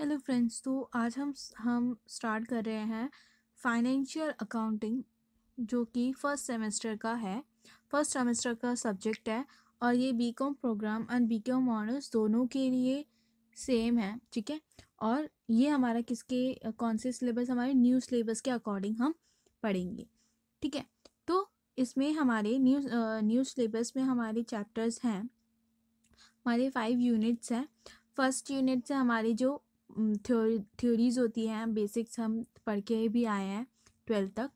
Hello friends तो आज हम हम स्टार्ट कर रहे हैं फाइनेंशियल अकाउंटिंग जो कि फ़र्स्ट सेमेस्टर का है फर्स्ट सेमेस्टर का सब्जेक्ट है और ये BCom com program and B com honours दोनों के लिए सेम है ठीक है और ये हमारा किसके कौन से सिलेबस हमारे न्यू सिलेबस के अकॉर्डिंग हम पढ़ेंगे ठीक है तो इसमें हमारे न्यू न्यू सिलेबस में हमारे चैप्टर्स हैं हमारे फाइव यूनिट्स हैं फर्स्ट यूनिट से हमारी जो थ्योरी थ्योरीज होती हैं बेसिक्स हम पढ़ के भी आए हैं ट्वेल्थ तक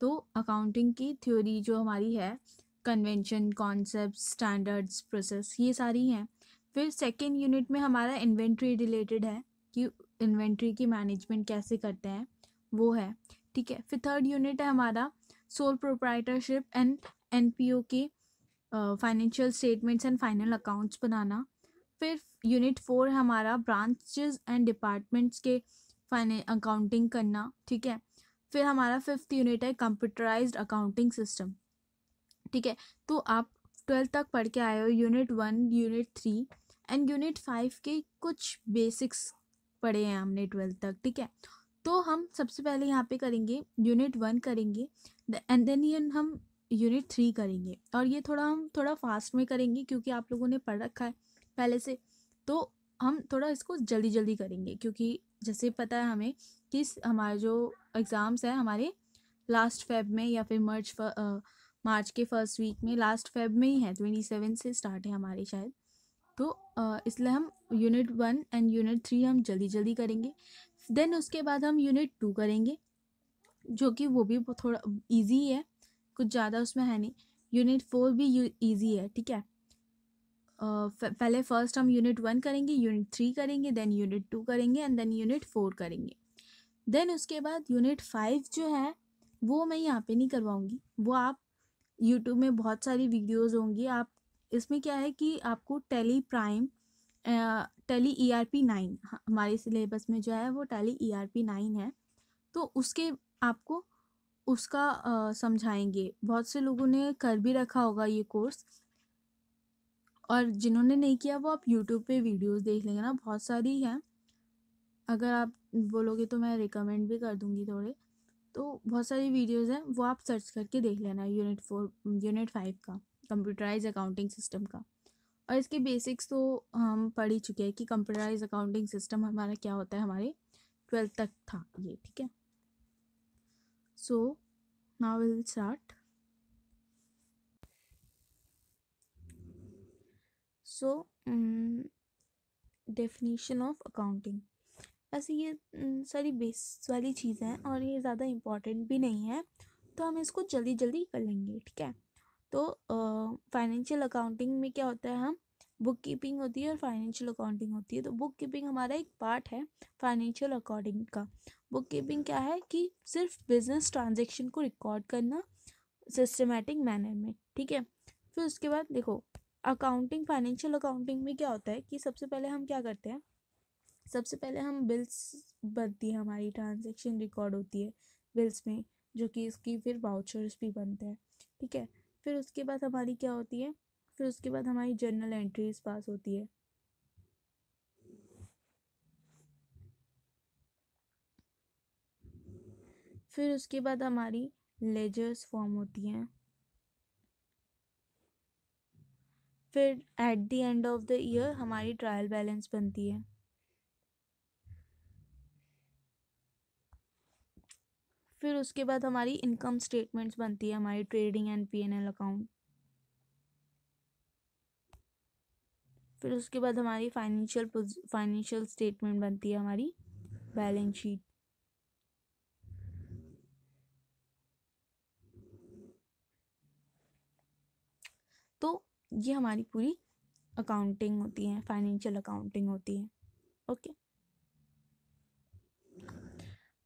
तो अकाउंटिंग की थ्योरी जो हमारी है कन्वेंशन कॉन्सेप्ट स्टैंडर्ड्स प्रोसेस ये सारी हैं फिर सेकेंड यूनिट में हमारा इन्वेंट्री रिलेटेड है कि इन्वेंट्री की मैनेजमेंट कैसे करते हैं वो है ठीक है फिर थर्ड यूनिट है हमारा sole proprietorship and N P O के financial statements and final accounts बनाना फिर यूनिट फोर है हमारा ब्रांचेस एंड डिपार्टमेंट्स के फाइनें अकाउंटिंग करना ठीक है फिर हमारा फिफ्थ यूनिट है कंप्यूटराइज्ड अकाउंटिंग सिस्टम ठीक है तो आप ट्वेल्थ तक पढ़ के आए हो unit one unit three and unit five के कुछ बेसिक्स पढ़े हैं हमने ट्वेल्थ तक ठीक है तो हम सबसे पहले यहाँ पे करेंगे यूनिट वन करेंगे एंड देन ये हम यूनिट थ्री करेंगे और ये थोड़ा हम थोड़ा फास्ट में करेंगे क्योंकि आप लोगों ने पढ़ रखा है पहले से तो हम थोड़ा इसको जल्दी जल्दी करेंगे क्योंकि जैसे पता है हमें कि हमारे जो एग्ज़ाम्स हैं हमारे लास्ट फेब में या फिर मार्च मार्च के फर्स्ट वीक में लास्ट फेब में ही है ट्वेंटी सेवन से स्टार्ट है हमारे शायद तो इसलिए हम unit one and unit three हम जल्दी जल्दी करेंगे देन उसके बाद हम यूनिट टू करेंगे जो कि वो भी थोड़ा ईजी है कुछ ज़्यादा उसमें है नहीं यूनिट फोर भी ईजी है ठीक है पहले फर्स्ट हम यूनिट वन करेंगे यूनिट थ्री करेंगे देन यूनिट टू करेंगे एंड देन यूनिट फोर करेंगे देन उसके बाद यूनिट फाइव जो है वो मैं यहाँ पे नहीं करवाऊँगी वो आप यूट्यूब में बहुत सारी वीडियोज़ होंगी आप इसमें क्या है कि आपको Tally Prime Tally E R P nine हमारे सिलेबस में जो है वो Tally E R P nine है तो उसके आपको उसका समझाएंगे बहुत से लोगों ने कर भी रखा होगा ये कोर्स और जिन्होंने नहीं किया वो आप यूट्यूब पे वीडियोस देख लेंगे ना बहुत सारी हैं अगर आप बोलोगे तो मैं रिकमेंड भी कर दूँगी थोड़े तो बहुत सारी वीडियोस हैं वो आप सर्च करके देख लेना यूनिट फोर यूनिट फाइव का कंप्यूटराइज अकाउंटिंग सिस्टम का और इसके बेसिक्स तो हम पढ़ ही चुके हैं कि कंप्यूटराइज अकाउंटिंग सिस्टम हमारा क्या होता है हमारे ट्वेल्थ तक था ये ठीक है so now will start so definition of accounting वैसे ये mm, सारी बेस वाली चीज़ें हैं और ये ज़्यादा इम्पॉर्टेंट भी नहीं है तो हम इसको जल्दी जल्दी कर लेंगे ठीक है तो फाइनेंशियल अकाउंटिंग में क्या होता है हम बुक कीपिंग होती है और फाइनेंशियल अकाउंटिंग होती है तो बुक कीपिंग हमारा एक पार्ट है फाइनेंशियल अकाउंटिंग का बुक कीपिंग क्या है कि सिर्फ बिजनेस ट्रांजेक्शन को रिकॉर्ड करना सिस्टमेटिक मैनर में ठीक है फिर उसके बाद देखो अकाउंटिंग फाइनेंशियल अकाउंटिंग में क्या होता है कि सबसे पहले हम क्या करते हैं सबसे पहले हम बिल्स बनती है हमारी ट्रांजेक्शन रिकॉर्ड होती है बिल्स में जो कि इसकी फिर वाउचर्स भी बनते हैं ठीक है फिर उसके बाद हमारी क्या होती है फिर उसके बाद हमारी जर्नल एंट्रीज पास होती है फिर उसके बाद हमारी लेजर्स फॉर्म होती हैं फिर at the end of the year हमारी ट्रायल बैलेंस बनती है फिर उसके बाद हमारी इनकम स्टेटमेंट्स बनती है हमारी ट्रेडिंग एंड पीएनएल अकाउंट फिर उसके बाद हमारी फाइनेंशियल फाइनेंशियल स्टेटमेंट बनती है हमारी बैलेंस शीट ये हमारी पूरी अकाउंटिंग होती है फाइनेंशियल अकाउंटिंग होती है ओके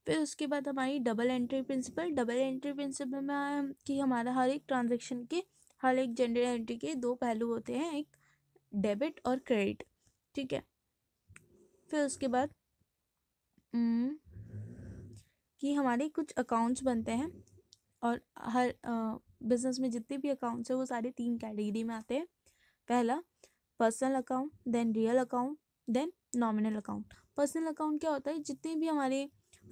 फिर उसके बाद हमारी double entry principle double entry principle में कि हमारा हर एक ट्रांजेक्शन के हर एक जनरल एंट्री के दो पहलू होते हैं एक डेबिट और क्रेडिट ठीक है फिर उसके बाद हम्म, कि हमारे कुछ अकाउंट्स बनते हैं और हर बिजनेस में जितने भी अकाउंट्स हैं वो सारे तीन कैटेगरी में आते हैं पहला personal account then real account then nominal account personal account क्या होता है जितने भी हमारे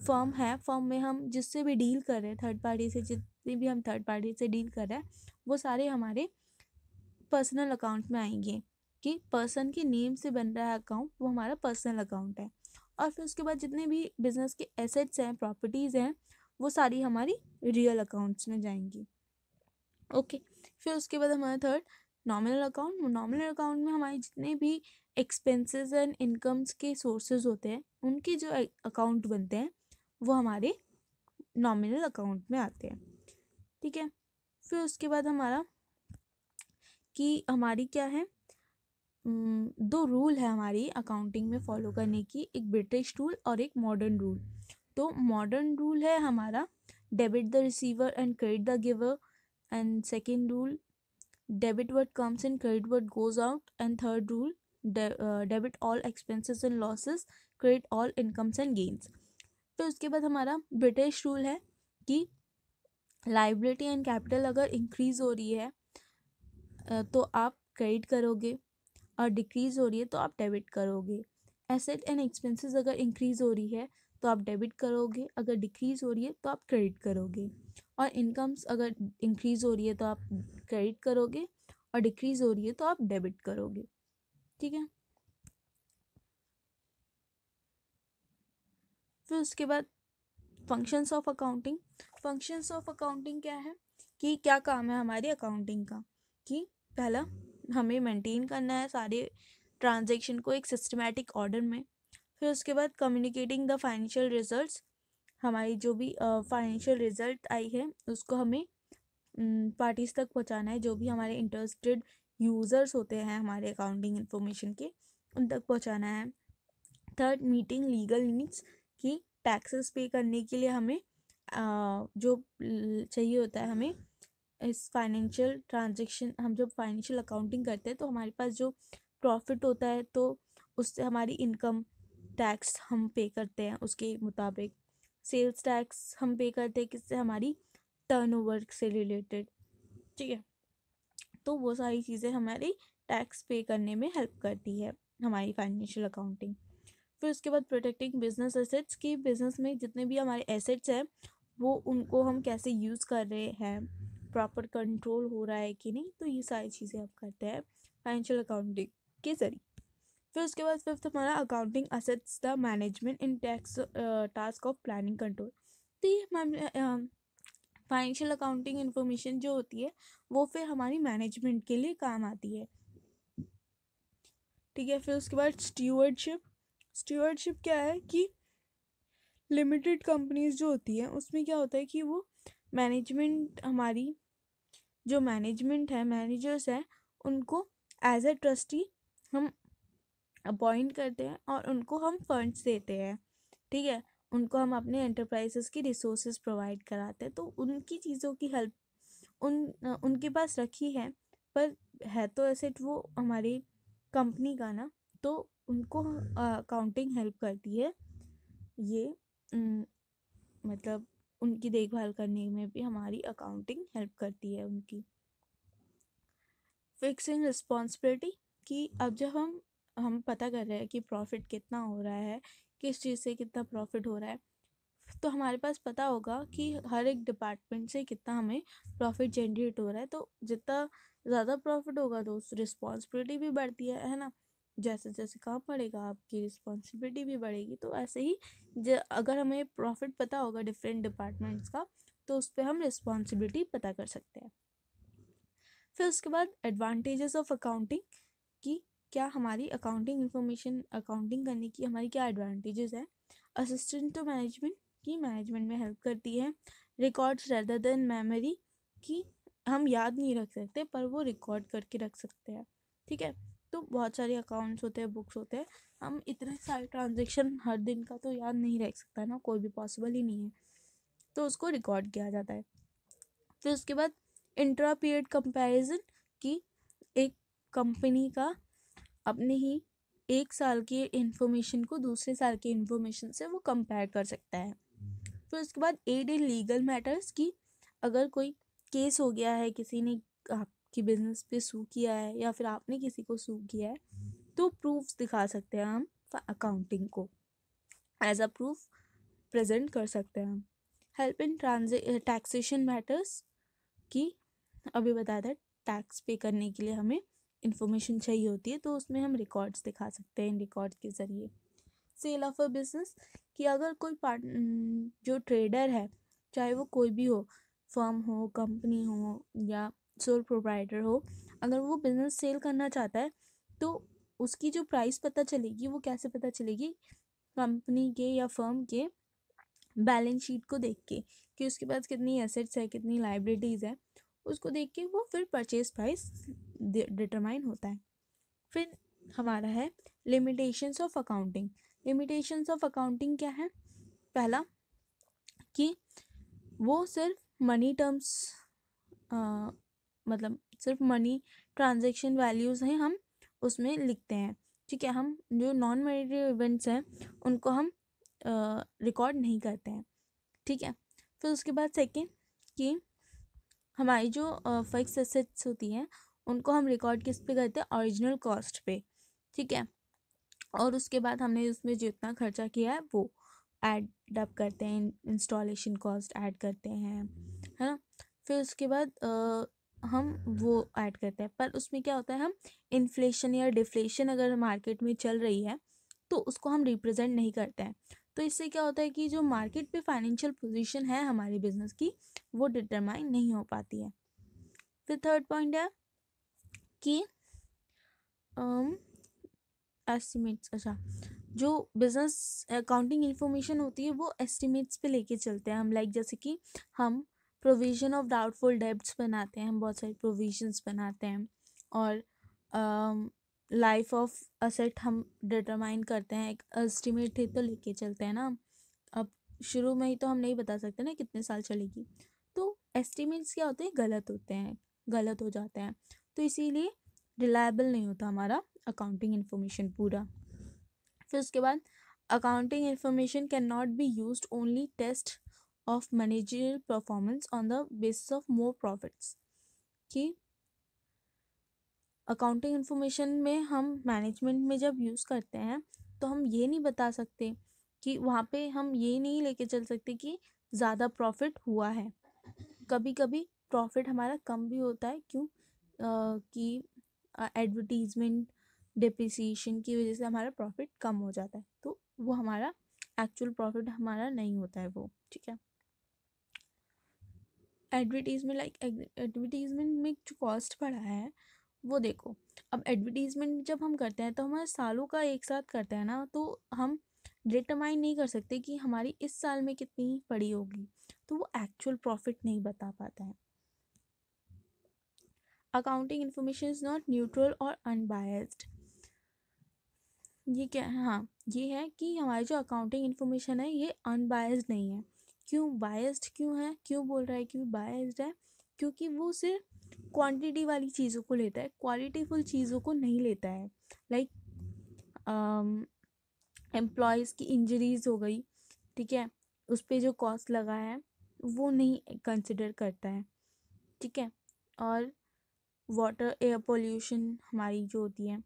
फर्म है फर्म में हम जिससे भी डील कर रहे हैं थर्ड पार्टी से जितने भी हम थर्ड पार्टी से डील कर रहे हैं वो सारे हमारे पर्सनल अकाउंट में आएंगे कि पर्सन के नेम से बन रहा है अकाउंट वो हमारा पर्सनल अकाउंट है और फिर उसके बाद जितने भी बिजनेस के एसेट्स हैं प्रॉपर्टीज़ हैं वो सारी हमारी रियल अकाउंट्स में जाएंगी ओके फिर उसके बाद हमारा third nominal account nominal account में हमारे जितने भी एक्सपेंसेस एंड इनकम्स के सोर्सेज होते हैं उनके जो अकाउंट बनते हैं वो हमारे नॉमिनल अकाउंट में आते हैं ठीक है फिर उसके बाद हमारा कि हमारी क्या है दो रूल है हमारी अकाउंटिंग में फॉलो करने की एक ब्रिटिश रूल और एक मॉडर्न रूल तो मॉडर्न रूल है हमारा debit the receiver and credit the giver and second rule debit what comes in credit what goes out and third rule de uh, debit all expenses and losses credit all incomes and gains तो उसके बाद हमारा British rule है कि liability and capital अगर increase तो हो रही है तो आप क्रेडिट करोगे और डिक्रीज हो रही है तो आप डेबिट करोगे एसेट एंड एक्सपेंसेस अगर इंक्रीज हो रही है तो आप डेबिट करोगे अगर डिक्रीज हो रही है तो आप क्रेडिट करोगे और इनकम्स अगर इंक्रीज़ हो रही है तो आप क्रेडिट करोगे और डिक्रीज़ हो रही है तो आप डेबिट करोगे ठीक है फिर उसके बाद functions of accounting functions of accounting क्या है कि क्या काम है हमारी अकाउंटिंग का कि पहला हमें मेंटेन करना है सारे ट्रांजेक्शन को एक सिस्टमेटिक ऑर्डर में फिर उसके बाद कम्युनिकेटिंग द फाइनेंशियल रिजल्ट्स हमारी जो भी फाइनेंशियल रिजल्ट आई है उसको हमें पार्टीज़ तक पहुंचाना है जो भी हमारे इंटरेस्टेड यूज़र्स होते हैं हमारे अकाउंटिंग इन्फॉर्मेशन के उन तक पहुंचाना है थर्ड मीटिंग लीगल नीड्स की टैक्सेस पे करने के लिए हमें जो चाहिए होता है हमें इस फाइनेंशियल ट्रांजेक्शन हम जब फाइनेंशियल अकाउंटिंग करते हैं तो हमारे पास जो प्रॉफिट होता है तो उससे हमारी इनकम टैक्स हम पे करते हैं उसके मुताबिक सेल्स टैक्स हम पे करते हैं किससे हमारी ओवर से रिलेटेड ठीक है तो वो सारी चीज़ें हमारी टैक्स पे करने में हेल्प करती है हमारी फाइनेंशियल अकाउंटिंग फिर उसके बाद प्रोटेक्टिंग बिजनेस एसेट्स की बिजनेस में जितने भी हमारे एसेट्स हैं वो उनको हम कैसे यूज़ कर रहे हैं प्रॉपर कंट्रोल हो रहा है कि नहीं तो ये सारी चीज़ें हम करते हैं फाइनेंशियल अकाउंटिंग के ज़रिए फिर उसके बाद फिफ्थ हमारा accounting assets the management in tax task of planning control तो ये फाइनेंशियल अकाउंटिंग इन्फॉर्मेशन जो होती है वो फिर हमारी मैनेजमेंट के लिए काम आती है ठीक है फिर उसके बाद स्टीवर्डशिप स्टीवर्डशिप क्या है कि लिमिटेड कंपनीज जो होती है उसमें क्या होता है कि वो मैनेजमेंट हमारी जो मैनेजमेंट है मैनेजर्स हैं उनको एज ए ट्रस्टी हम अपॉइंट करते हैं और उनको हम फंड्स देते हैं ठीक है उनको हम अपने एंटरप्राइजेस की रिसोर्सेज प्रोवाइड कराते हैं तो उनकी चीज़ों की हेल्प उन उनके पास रखी है पर है तो एसेट वो हमारी कंपनी का ना तो उनको अकाउंटिंग हेल्प करती है ये न, मतलब उनकी देखभाल करने में भी हमारी अकाउंटिंग हेल्प करती है उनकी फिक्सिंग रिस्पॉन्सिबिलिटी कि अब जब हम हम पता कर रहे हैं कि प्रॉफ़िट कितना हो रहा है किस चीज़ से कितना प्रॉफ़िट हो रहा है तो हमारे पास पता होगा कि हर एक डिपार्टमेंट से कितना हमें प्रॉफ़िट जनरेट हो रहा है तो जितना ज़्यादा प्रॉफिट होगा तो उस रिस्पॉन्सिबिलिटी भी बढ़ती है है ना जैसे जैसे काम बढ़ेगा आपकी रिस्पॉन्सिबिलिटी भी बढ़ेगी तो ऐसे ही अगर हमें प्रॉफिट पता होगा डिफरेंट डिपार्टमेंट्स का तो उस पर हम रिस्पॉन्सिबिलिटी पता कर सकते हैं फिर उसके बाद एडवांटेजेस ऑफ अकाउंटिंग की क्या हमारी अकाउंटिंग इन्फॉर्मेशन अकाउंटिंग करने की हमारी क्या एडवांटेजेस है असिस्टेंट टू मैनेजमेंट की मैनेजमेंट में हेल्प करती है रिकॉर्ड्स रेदर देन मेमोरी की हम याद नहीं रख सकते पर वो रिकॉर्ड करके रख सकते हैं ठीक है तो बहुत सारे अकाउंट्स होते हैं बुक्स होते हैं हम इतने सारे ट्रांजेक्शन हर दिन का तो याद नहीं रख सकता ना कोई भी पॉसिबल ही नहीं है तो उसको रिकॉर्ड किया जाता है फिर उसके बाद इंट्रा पीरियड कंपेरिजन की एक कंपनी का अपने ही एक साल की इन्फॉर्मेशन को दूसरे साल की इन्फॉर्मेशन से वो कंपेयर कर सकता है फिर उसके बाद एड इन लीगल मैटर्स की अगर कोई केस हो गया है किसी ने आपकी बिजनेस पे सू किया है या फिर आपने किसी को सू किया है तो प्रूफ दिखा सकते हैं हम अकाउंटिंग को एज अ प्रूफ प्रेजेंट कर सकते हैं हम हेल्प इन ट्रांजे टैक्सेशन मैटर्स की अभी बताया था टैक्स पे करने के लिए हमें इन्फॉर्मेशन चाहिए होती है तो उसमें हम रिकॉर्ड्स दिखा सकते हैं इन रिकॉर्ड के ज़रिए सेल ऑफ अ बिजनेस कि अगर कोई पार्ट जो ट्रेडर है चाहे वो कोई भी हो फर्म हो कंपनी हो या सोल प्रोवाइडर हो अगर वो बिज़नेस सेल करना चाहता है तो उसकी जो प्राइस पता चलेगी वो कैसे पता चलेगी कंपनी के या फर्म के बैलेंस शीट को देख के कि उसके पास कितनी एसेट्स है कितनी लाइब्रेटीज़ है उसको देख के वो फिर परचेज़ प्राइस डिटरमाइन होता है फिर हमारा है limitations of accounting limitations of accounting क्या है पहला कि वो सिर्फ मनी टर्म्स मतलब सिर्फ मनी ट्रांजेक्शन वैल्यूज़ हैं हम उसमें लिखते हैं ठीक है हम जो नॉन मेडिटरी इवेंट्स हैं उनको हम रिकॉर्ड नहीं करते हैं ठीक है फिर उसके बाद सेकेंड कि हमारी जो फिक्स एसेट्स होती हैं उनको हम रिकॉर्ड किस पे करते हैं ओरिजिनल कॉस्ट पे ठीक है और उसके बाद हमने उसमें जितना खर्चा किया है वो ऐड अप करते हैं इंस्टॉलेशन कॉस्ट ऐड करते हैं है ना फिर उसके बाद आ, हम वो ऐड करते हैं पर उसमें क्या होता है हम इन्फ्लेशन या डिफ्लेशन अगर मार्केट में चल रही है तो उसको हम रिप्रेजेंट नहीं करते हैं तो इससे क्या होता है कि जो मार्केट पे फाइनेंशियल पोजीशन है हमारे बिजनेस की वो डिटरमाइन नहीं हो पाती है फिर थर्ड पॉइंट है कि एस्टिमेट्स um, अच्छा जो बिज़नेस अकाउंटिंग इन्फॉर्मेशन होती है वो एस्टिमेट्स पे लेके चलते हैं हम लाइक जैसे कि हम प्रोविज़न ऑफ डाउटफुल डेब्ट्स बनाते हैं हम बहुत सारे प्रोविजंस बनाते हैं और लाइफ ऑफ असेट हम डिटरमाइन करते हैं एक एस्टिमेट ही तो लेके चलते हैं ना अब शुरू में ही तो हम नहीं बता सकते ना कितने साल चलेगी तो एस्टिमेट्स क्या होते हैं गलत होते हैं गलत हो जाते हैं तो इसीलिए रिलायबल नहीं होता हमारा अकाउंटिंग इन्फॉर्मेशन पूरा फिर उसके बाद accounting information can not be use only test of managerial performance on the basis of more profits कि अकाउंटिंग इन्फॉर्मेशन में हम मैनेजमेंट में जब यूज़ करते हैं तो हम ये नहीं बता सकते कि वहाँ पे हम ये नहीं लेके चल सकते कि ज़्यादा प्रॉफिट हुआ है कभी कभी प्रॉफिट हमारा कम भी होता है क्यों की एडवर्टीज़मेंट डिप्रिसिएशन की वजह से हमारा प्रॉफिट कम हो जाता है तो वो हमारा एक्चुअल प्रॉफिट हमारा नहीं होता है वो ठीक है एडवर्टीज़मेंट लाइक एडवर्टीज़मेंट में जो कॉस्ट पड़ा है वो देखो अब एडवर्टीज़मेंट जब हम करते हैं तो हमारे सालों का एक साथ करते हैं ना तो हम डिटरमाइन नहीं कर सकते कि हमारी इस साल में कितनी पड़ी होगी तो वो एक्चुअल प्रॉफिट नहीं बता पाता है accounting information is not neutral और अनबायस्ड ये क्या है हाँ ये है कि हमारी जो अकाउंटिंग इन्फॉर्मेशन है ये अनबायस्ड नहीं है क्यों बायस्ड क्यों है क्यों बोल रहा है कि बायस्ड है क्योंकि वो सिर्फ क्वांटिटी वाली चीज़ों को लेता है क्वालिटीफुल चीज़ों को नहीं लेता है लाइक एम्प्लॉयज़ um, की इंजरीज हो गई ठीक है उस पर जो कॉस्ट लगा है वो नहीं कंसिडर करता है ठीक है और वाटर एयर पोल्यूशन हमारी जो होती है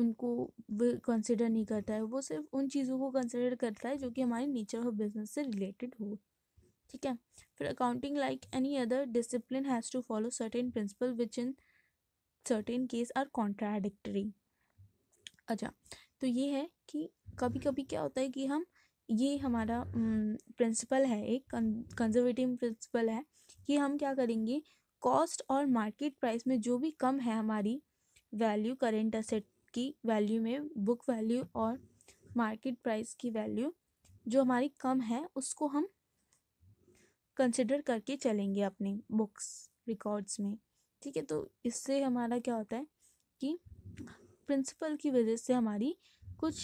उनको कंसिडर नहीं करता है वो सिर्फ उन चीज़ों को कंसिडर करता है जो कि हमारे नेचर और बिजनेस से रिलेटेड हो ठीक है फिर accounting like any other discipline has to follow certain principle which in certain case are contradictory अच्छा तो ये है कि कभी कभी क्या होता है कि हम ये हमारा प्रिंसिपल है एक कंजर्वेटिव प्रिंसिपल है कि हम क्या करेंगे कॉस्ट और मार्केट प्राइस में जो भी कम है हमारी वैल्यू करेंट असेट की वैल्यू में बुक वैल्यू और मार्केट प्राइस की वैल्यू जो हमारी कम है उसको हम कंसिडर करके चलेंगे अपने बुक्स रिकॉर्ड्स में ठीक है तो इससे हमारा क्या होता है कि प्रिंसिपल की वजह से हमारी कुछ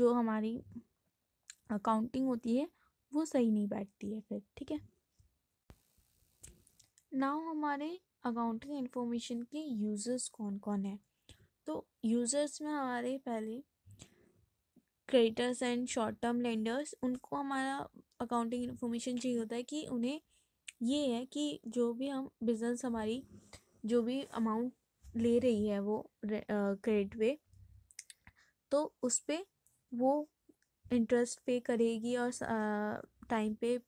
जो हमारी अकाउंटिंग होती है वो सही नहीं बैठती है फिर ठीक है नाउ हमारे अकाउंट के इन्फॉर्मेशन के यूज़र्स कौन कौन है तो यूज़र्स में हमारे पहले creditors and short term lenders उनको हमारा अकाउंटिंग इन्फॉर्मेशन चाहिए होता है कि उन्हें ये है कि जो भी हम बिज़नेस हमारी जो भी अमाउंट ले रही है वो क्रेडिट पे तो उस पर वो इंटरेस्ट पे करेगी और टाइम पे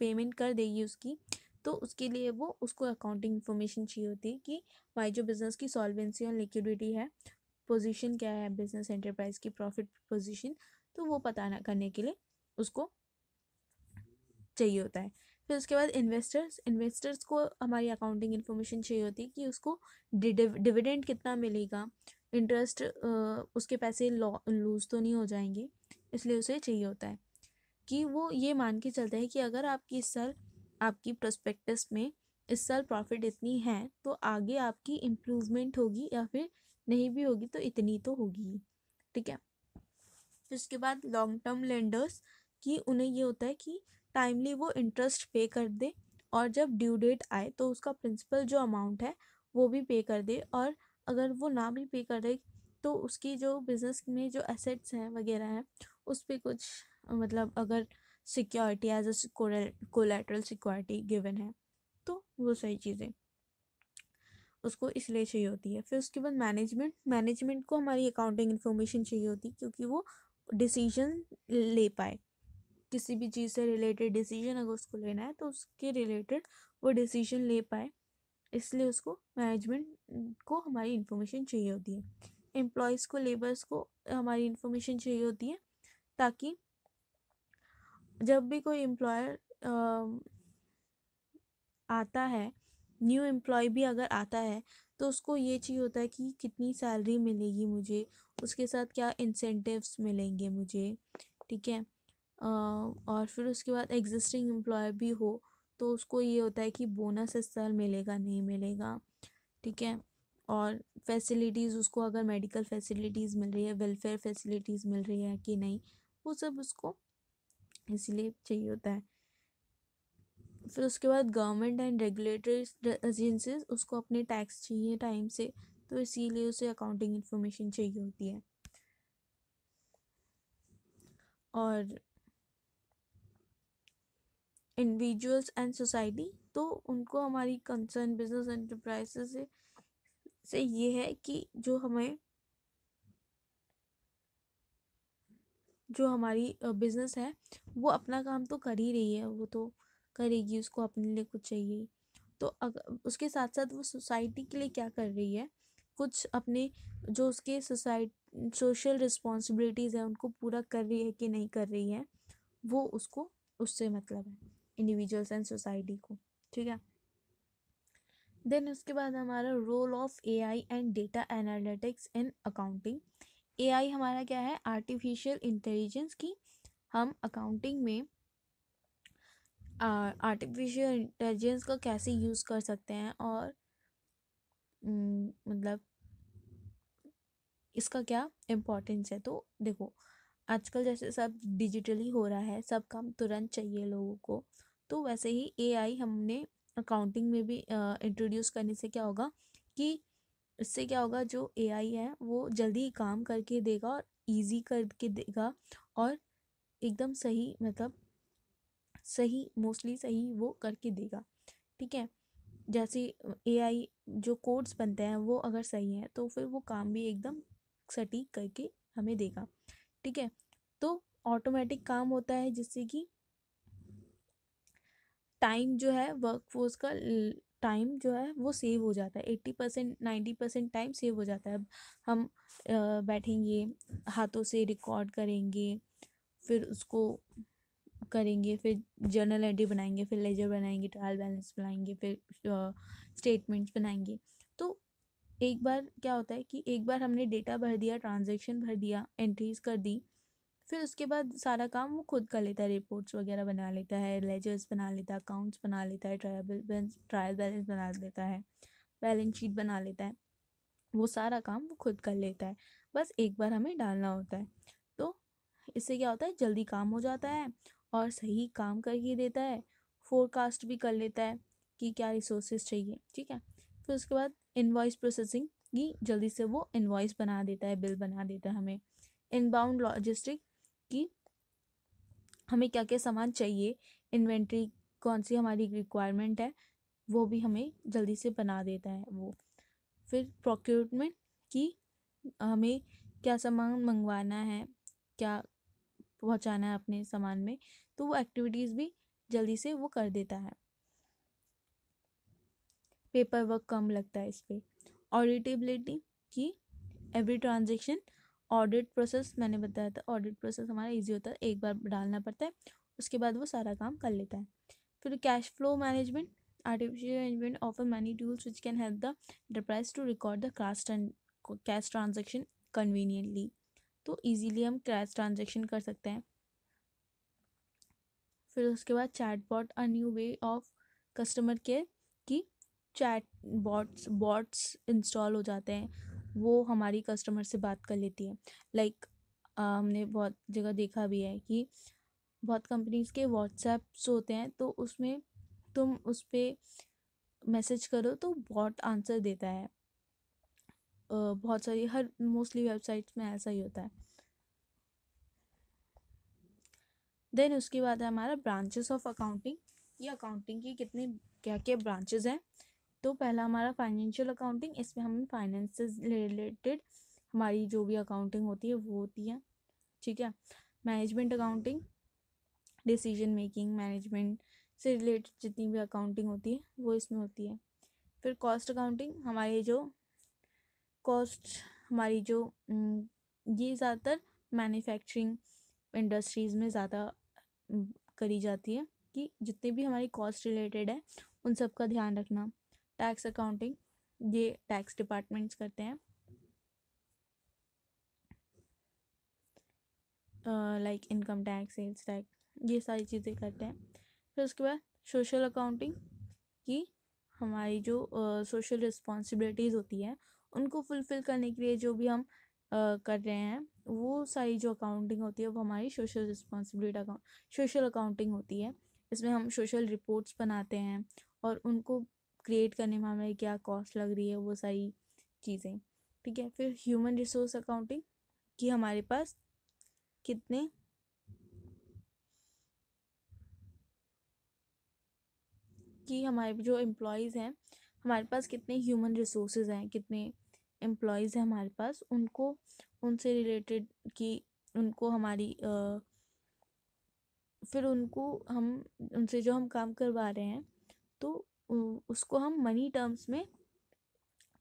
पेमेंट कर देगी उसकी तो उसके लिए वो उसको अकाउंटिंग इन्फॉर्मेशन चाहिए होती है कि हमारी जो बिज़नेस की सॉल्वेंसी और लिक्विडिटी है पोजीशन क्या है बिज़नेस एंटरप्राइज की प्रॉफिट पोजीशन तो वो पता ना करने के लिए उसको चाहिए होता है फिर उसके बाद इन्वेस्टर्स इन्वेस्टर्स को हमारी अकाउंटिंग इन्फॉर्मेशन चाहिए होती है कि उसको डिविडेंड कितना मिलेगा इंटरेस्ट उसके पैसे लूज़ तो नहीं हो जाएंगे इसलिए उसे चाहिए होता है कि वो ये मान के चलता है कि अगर आपकी इस साल आपकी प्रोस्पेक्टस में इस साल प्रॉफिट इतनी है तो आगे आपकी इम्प्रूवमेंट होगी या फिर नहीं भी होगी तो इतनी तो होगी ठीक है उसके बाद लॉन्ग टर्म लेंडर्स की उन्हें ये होता है कि टाइमली वो इंटरेस्ट पे कर दे और जब ड्यू डेट आए तो उसका प्रिंसिपल जो अमाउंट है वो भी पे कर दे और अगर वो ना भी पे कर दे तो उसकी जो बिज़नेस में जो एसेट्स हैं वगैरह हैं उस पर कुछ मतलब अगर security as a collateral security given है तो वो सही चीज़ें उसको इसलिए चाहिए होती है फिर उसके बाद मैनेजमेंट मैनेजमेंट को हमारी अकाउंटिंग इन्फॉर्मेशन चाहिए होती है क्योंकि वो डिसीजन ले पाए किसी भी चीज़ से रिलेटेड डिसीजन अगर उसको लेना है तो उसके रिलेटेड वो डिसीजन ले पाए इसलिए उसको मैनेजमेंट को हमारी इन्फॉर्मेशन चाहिए होती है एम्प्लॉयज़ को लेबर्स को हमारी इन्फॉर्मेशन चाहिए होती है ताकि जब भी कोई एम्प्लॉयर आता है न्यू एम्प्लॉय भी अगर आता है तो उसको ये चीज़ होता है कि कितनी सैलरी मिलेगी मुझे उसके साथ क्या इंसेंटिव्स मिलेंगे मुझे ठीक है और फिर उसके बाद एग्जिस्टिंग एम्प्लॉय भी हो तो उसको ये होता है कि बोनस इस साल मिलेगा नहीं मिलेगा ठीक है और फैसिलिटीज़ उसको अगर मेडिकल फैसिलिटीज़ मिल रही है वेलफेयर फैसिलिटीज़ मिल रही है कि नहीं वो सब उसको इसीलिए चाहिए होता है फिर उसके बाद गवर्नमेंट एंड रेगुलेटरी एजेंसीज उसको अपने टैक्स चाहिए टाइम से तो इसीलिए उसे अकाउंटिंग इन्फॉर्मेशन चाहिए होती है और इंडिविजुअल्स एंड सोसाइटी तो उनको हमारी कंसर्न बिजनेस एंटरप्राइजेस से, से ये है कि जो हमें जो हमारी बिज़नेस है वो अपना काम तो कर ही रही है वो तो करेगी उसको अपने लिए कुछ चाहिए तो अगर उसके साथ साथ वो सोसाइटी के लिए क्या कर रही है कुछ अपने जो उसके सोसाइटी सोशल रिस्पॉन्सिबिलिटीज़ है उनको पूरा कर रही है कि नहीं कर रही है वो उसको उससे मतलब है इंडिविजुअल्स एंड सोसाइटी को ठीक है देन उसके बाद हमारा role of AI and data analytics in accounting I हमारा क्या है आर्टिफिशियल इंटेलिजेंस की हम अकाउंटिंग में आर्टिफिशियल इंटेलिजेंस का कैसे यूज़ कर सकते हैं और हम्म, मतलब इसका क्या इम्पोर्टेंस है तो देखो आजकल जैसे सब डिजिटली हो रहा है सब काम तुरंत चाहिए लोगों को तो वैसे ही एआई हमने अकाउंटिंग में भी इंट्रोड्यूस करने से क्या होगा कि इससे क्या होगा जो ए है वो जल्दी काम करके देगा और ईजी करके देगा और एकदम सही मतलब सही मोस्टली सही वो करके देगा ठीक है जैसे ए जो कोड्स बनते हैं वो अगर सही हैं तो फिर वो काम भी एकदम सटीक करके हमें देगा ठीक है तो ऑटोमेटिक काम होता है जिससे कि टाइम जो है वर्क फोर्स का टाइम जो है वो सेव हो जाता है eighty percent ninety percent time save हो जाता है अब हम बैठेंगे हाथों से रिकॉर्ड करेंगे फिर उसको करेंगे फिर जर्नल एंट्री बनाएंगे फिर लेजर बनाएंगे ट्रायल बैलेंस बनाएंगे फिर स्टेटमेंट्स बनाएंगे तो एक बार क्या होता है कि एक बार हमने डेटा भर दिया ट्रांजेक्शन भर दिया एंट्रीज कर दी फिर उसके बाद सारा काम वो खुद कर लेता है रिपोर्ट्स वगैरह बना लेता है लेजर्स बना लेता है अकाउंट्स बना लेता है ट्रायल ट्रायल बैलेंस बना लेता है बैलेंस शीट बना लेता है वो सारा काम वो खुद कर लेता है बस एक बार हमें डालना होता है तो इससे क्या होता है जल्दी काम हो जाता है और सही काम करके देता है फोरकास्ट भी कर लेता है कि क्या रिसोर्सेज चाहिए ठीक है फिर उसके बाद इन्वाइस प्रोसेसिंग की जल्दी से वो इन्वाइस बना देता है बिल बना देता है हमें इनबाउंड लॉजिस्टिक कि हमें क्या क्या सामान चाहिए इन्वेंट्री कौन सी हमारी रिक्वायरमेंट है वो भी हमें जल्दी से बना देता है वो फिर प्रोक्योरमेंट कि हमें क्या सामान मंगवाना है क्या पहुंचाना है अपने सामान में तो वो एक्टिविटीज़ भी जल्दी से वो कर देता है पेपर वर्क कम लगता है इस पर ऑडिटेबिलिटी कि एवरी ट्रांजेक्शन ऑडिट प्रोसेस मैंने बताया था ऑडिट प्रोसेस हमारा इजी होता है एक बार डालना पड़ता है उसके बाद वो सारा काम कर लेता है फिर cash flow management artificial management offer many tools which can help the enterprise to record the cash and cash transaction conveniently तो ईजीली हम कैश ट्रांजेक्शन कर सकते हैं फिर उसके बाद chat bot a new way of customer care की chat bots bots install हो जाते हैं वो हमारी कस्टमर से बात कर लेती है लाइक like, हमने बहुत जगह देखा भी है कि बहुत कंपनीज के व्हाट्सएप्स होते हैं तो उसमें तुम उस पर मैसेज करो तो बॉट आंसर देता है बहुत सारी हर मोस्टली वेबसाइट्स में ऐसा ही होता है देन उसके बाद है हमारा ब्रांचेस ऑफ अकाउंटिंग ये अकाउंटिंग की कितने क्या क्या ब्रांचेस हैं तो पहला हमारा फाइनेंशियल अकाउंटिंग इसमें हम फाइनेंस से रिलेटेड हमारी जो भी अकाउंटिंग होती है वो होती है ठीक है management accounting decision making management से रिलेटेड जितनी भी अकाउंटिंग होती है वो इसमें होती है फिर कॉस्ट अकाउंटिंग हमारे जो कॉस्ट हमारी जो ये ज़्यादातर मैन्युफैक्चरिंग इंडस्ट्रीज़ में ज़्यादा करी जाती है कि जितने भी हमारी कॉस्ट रिलेटेड है उन सब का ध्यान रखना टैक्स अकाउंटिंग ये टैक्स डिपार्टमेंट्स करते हैं like income tax sales tax ये सारी चीज़ें करते हैं फिर उसके बाद सोशल अकाउंटिंग की हमारी जो सोशल uh, रिस्पॉन्सिबिलिटीज़ होती है उनको फुलफ़िल करने के लिए जो भी हम uh, कर रहे हैं वो सारी जो अकाउंटिंग होती है वो हमारी social responsibility account social accounting होती है इसमें हम सोशल रिपोर्ट्स बनाते हैं और उनको क्रिएट करने में हमें क्या कॉस्ट लग रही है वो सारी चीज़ें ठीक है फिर ह्यूमन रिसोर्स अकाउंटिंग कि हमारे पास कितने कि हमारे जो एम्प्लॉयज़ हैं हमारे पास कितने ह्यूमन रिसोर्सेज हैं कितने एम्प्लॉयज़ हैं हमारे पास उनको उनसे रिलेटेड कि उनको हमारी आ, फिर उनको हम उनसे जो हम काम करवा रहे हैं तो उसको हम मनी टर्म्स में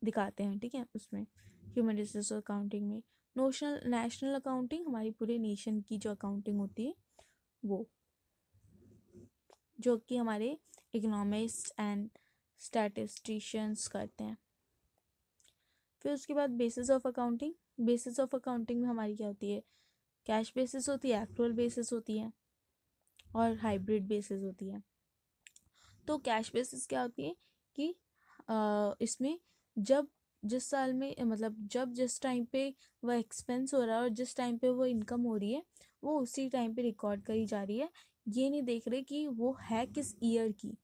दिखाते हैं ठीक है उसमें ह्यूमन रिसोर्स अकाउंटिंग में नोशनल नेशनल अकाउंटिंग हमारी पूरे नेशन की जो अकाउंटिंग होती है वो जो कि हमारे इकोनॉमिस्ट एंड स्टैटिस्टिशियंस करते हैं फिर उसके बाद basis of accounting basis of accounting में हमारी क्या होती है कैश बेसिस होती है एक्चुअल बेसिस होती है और हाइब्रिड बेसिस होती है तो कैश बेसिस क्या होती है कि इसमें जब जिस साल में मतलब जब जिस टाइम पे वह एक्सपेंस हो रहा है और जिस टाइम पे वो इनकम हो रही है वो उसी टाइम पे रिकॉर्ड करी जा रही है ये नहीं देख रहे कि वो है किस ईयर की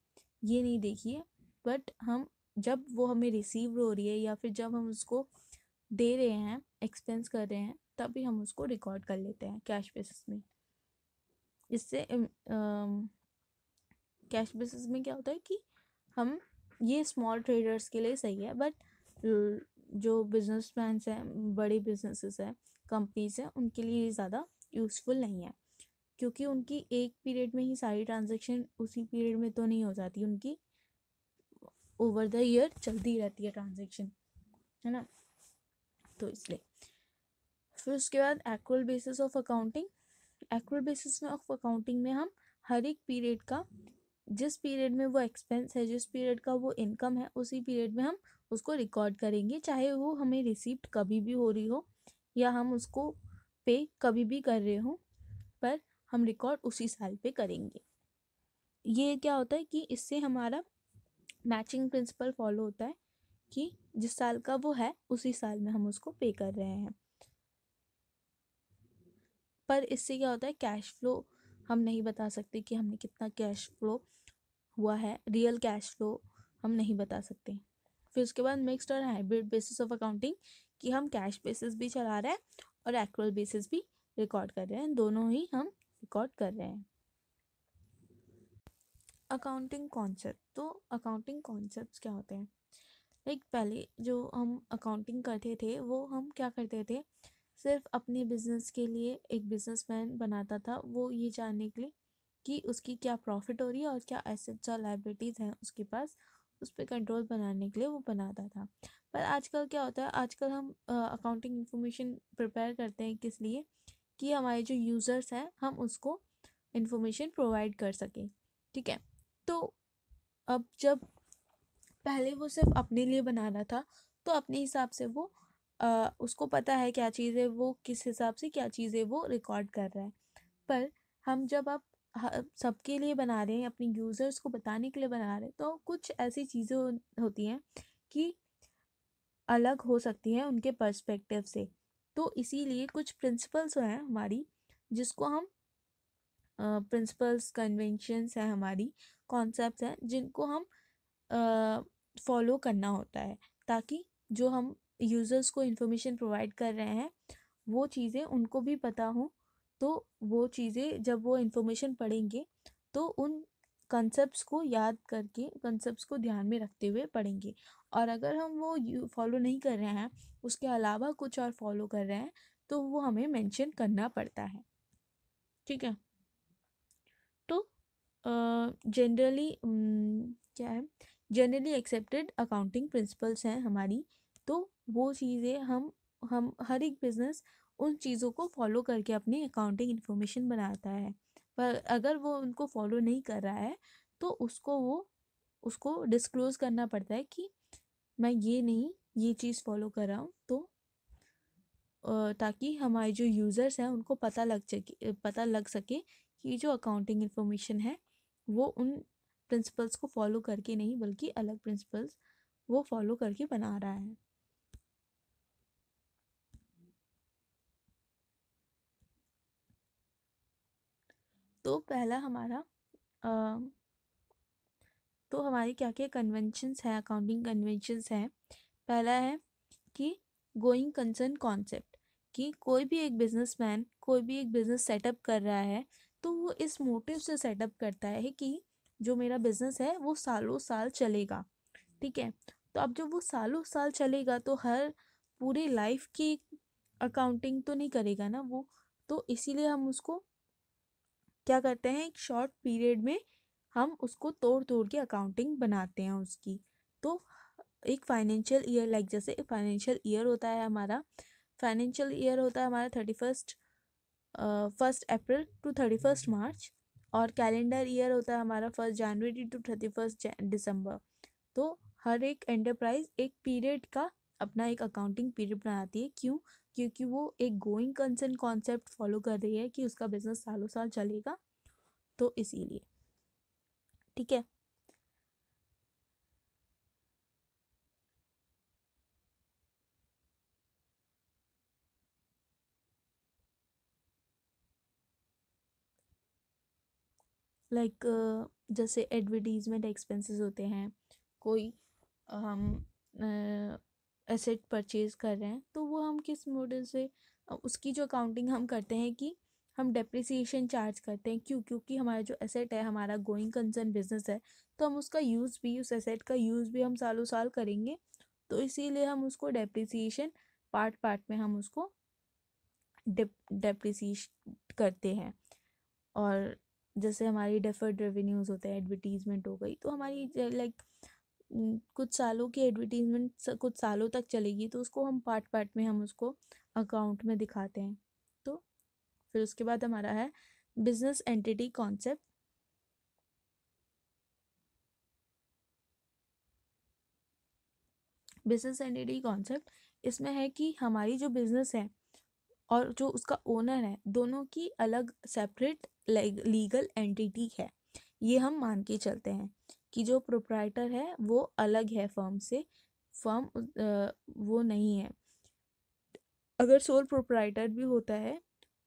ये नहीं देखिए बट हम जब वो हमें रिसीव हो रही है या फिर जब हम उसको दे रहे हैं एक्सपेंस कर रहे हैं तभी हम उसको रिकॉर्ड कर लेते हैं कैश बेसिस में इससे कैश बेसिस में क्या होता है कि हम ये स्मॉल ट्रेडर्स के लिए सही है बट जो बिजनेस मैं हैं बड़े बिजनेसेस हैं कंपनीज हैं उनके लिए ज़्यादा यूज़फुल नहीं है क्योंकि उनकी एक पीरियड में ही सारी ट्रांजेक्शन उसी पीरियड में तो नहीं हो जाती उनकी ओवर द ईयर चलती रहती है ट्रांजेक्शन है ना तो इसलिए फिर उसके बाद accrual basis of accounting accrual basis में ऑफ अकाउंटिंग में हम हर एक पीरियड का जिस पीरियड में वो एक्सपेंस है जिस पीरियड का वो इनकम है उसी पीरियड में हम उसको रिकॉर्ड करेंगे चाहे वो हमें रिसीप्ट कभी भी हो रही हो या हम उसको पे कभी भी कर रहे हो पर हम रिकॉर्ड उसी साल पे करेंगे ये क्या होता है कि इससे हमारा मैचिंग प्रिंसिपल फॉलो होता है कि जिस साल का वो है उसी साल में हम उसको पे कर रहे हैं पर इससे क्या होता है कैश फ्लो हम नहीं बता सकते कि हमने कितना कैश फ्लो हुआ है रियल कैश फ्लो हम नहीं बता सकते फिर उसके बाद मिक्सड और हाइब्रिड बेसिस ऑफ अकाउंटिंग कि हम कैश बेसिस भी चला रहे हैं और एक्चुअल बेसिस भी रिकॉर्ड कर रहे हैं दोनों ही हम रिकॉर्ड कर रहे हैं अकाउंटिंग कॉन्सेप्ट तो अकाउंटिंग कॉन्सेप्ट क्या होते हैं लाइक पहले जो हम अकाउंटिंग करते थे वो हम क्या करते थे सिर्फ अपने बिजनेस के लिए एक बिजनेसमैन बनाता था वो ये जानने के लिए कि उसकी क्या प्रॉफिट हो रही है और क्या एसेट्स और लाइबिलिटीज़ हैं उसके पास उस पर कंट्रोल बनाने के लिए वो बनाता था पर आजकल क्या होता है आजकल हम अकाउंटिंग इन्फॉर्मेशन प्रिपेयर करते हैं किस लिए कि हमारे जो यूज़र्स हैं हम उसको इन्फॉर्मेशन प्रोवाइड कर सकें ठीक है तो अब जब पहले वो सिर्फ अपने लिए बना रहा था तो अपने हिसाब से वो आ, उसको पता है क्या चीज़ है वो किस हिसाब से क्या चीज़ है वो रिकॉर्ड कर रहा है पर हम जब आप सबके लिए बना रहे हैं अपने यूज़र्स को बताने के लिए बना रहे हैं तो कुछ ऐसी चीज़ें होती हैं कि अलग हो सकती हैं उनके पर्सपेक्टिव से तो इसीलिए कुछ प्रिंसिपल्स हैं हमारी जिसको हम प्रिंसिपल्स कन्वेंशंस हैं हमारी कॉन्सेप्ट हैं जिनको हम फॉलो करना होता है ताकि जो हम यूज़र्स को इंफॉर्मेशन प्रोवाइड कर रहे हैं वो चीज़ें उनको भी पता हो तो वो चीज़ें जब वो इन्फॉर्मेशन पढ़ेंगे तो उन कंसेप्ट को याद करके कंसेप्ट को ध्यान में रखते हुए पढ़ेंगे और अगर हम वो फॉलो नहीं कर रहे हैं उसके अलावा कुछ और फॉलो कर रहे हैं तो वो हमें मेंशन करना पड़ता है ठीक है तो जनरली क्या है जनरली एक्सेप्टेड अकाउंटिंग प्रिंसिपल्स हैं हमारी तो वो चीज़ें हम हम हर एक बिज़नेस उन चीज़ों को फॉलो करके अपनी अकाउंटिंग इन्फॉर्मेशन बनाता है पर अगर वो उनको फॉलो नहीं कर रहा है तो उसको वो उसको डिस्क्लोज करना पड़ता है कि मैं ये नहीं ये चीज़ फॉलो कर रहा हूँ तो ताकि हमारे जो यूज़र्स हैं उनको पता लग सके पता लग सके कि जो अकाउंटिंग इन्फॉर्मेशन है वो उन प्रिंसिपल्स को फॉलो करके नहीं बल्कि अलग प्रिंसिपल्स वो फॉलो करके बना रहा है तो पहला हमारा आ, तो हमारे क्या क्या कन्वेंशंस हैं अकाउंटिंग कन्वेंशंस हैं पहला है कि गोइंग कंसर्न कॉन्सेप्ट कि कोई भी एक बिजनेसमैन कोई भी एक बिज़नेस सेटअप कर रहा है तो वो इस मोटिव से सेटअप करता है कि जो मेरा बिज़नेस है वो सालों साल चलेगा ठीक है तो अब जब वो सालों साल चलेगा तो हर पूरी लाइफ की अकाउंटिंग तो नहीं करेगा ना वो तो इसीलिए हम उसको क्या करते हैं एक शॉर्ट पीरियड में हम उसको तोड़ तोड़ के अकाउंटिंग बनाते हैं उसकी तो एक फाइनेंशियल ईयर लाइक जैसे फाइनेंशियल ईयर होता है हमारा फाइनेंशियल ईयर होता है हमारा thirty first first April to thirty first March और कैलेंडर ईयर होता है हमारा first January to thirty first December तो हर एक एंटरप्राइज एक पीरियड का अपना एक अकाउंटिंग पीरियड बनाती है क्यों क्योंकि वो एक गोइंग कंसर्न कॉन्सेप्ट फॉलो कर रही है कि उसका बिजनेस सालों साल चलेगा तो इसीलिए ठीक है लाइक like, uh, जैसे एडवर्टीज़मेंट एक्सपेंसेस होते हैं कोई हम uh, एसेट परचेज़ कर रहे हैं तो वो हम किस मॉडल से उसकी जो अकाउंटिंग हम करते हैं कि हम डेप्रिसिएशन चार्ज करते हैं क्यों क्योंकि हमारा जो एसेट है हमारा गोइंग कंसर्न बिजनेस है तो हम उसका यूज़ भी उस एसेट का यूज़ भी हम सालों साल करेंगे तो इसीलिए हम उसको डेप्रिसिएशन पार्ट पार्ट में हम उसको डेप्रिसिएट करते हैं और जैसे हमारी डेफर्ड रेवेन्यूज़ होते हैं एडवर्टीज़मेंट हो गई तो हमारी लाइक कुछ सालों की एडवर्टीजमेंट कुछ सालों तक चलेगी तो उसको हम पार्ट पार्ट में हम उसको अकाउंट में दिखाते हैं तो फिर उसके बाद हमारा है business entity concept business entity concept इसमें है कि हमारी जो बिजनेस है और जो उसका ओनर है दोनों की अलग सेपरेट लीगल एंटिटी है ये हम मान के चलते हैं कि जो प्रोप्राइटर है वो अलग है फर्म से फर्म वो नहीं है अगर सोल प्रोप्राइटर भी होता है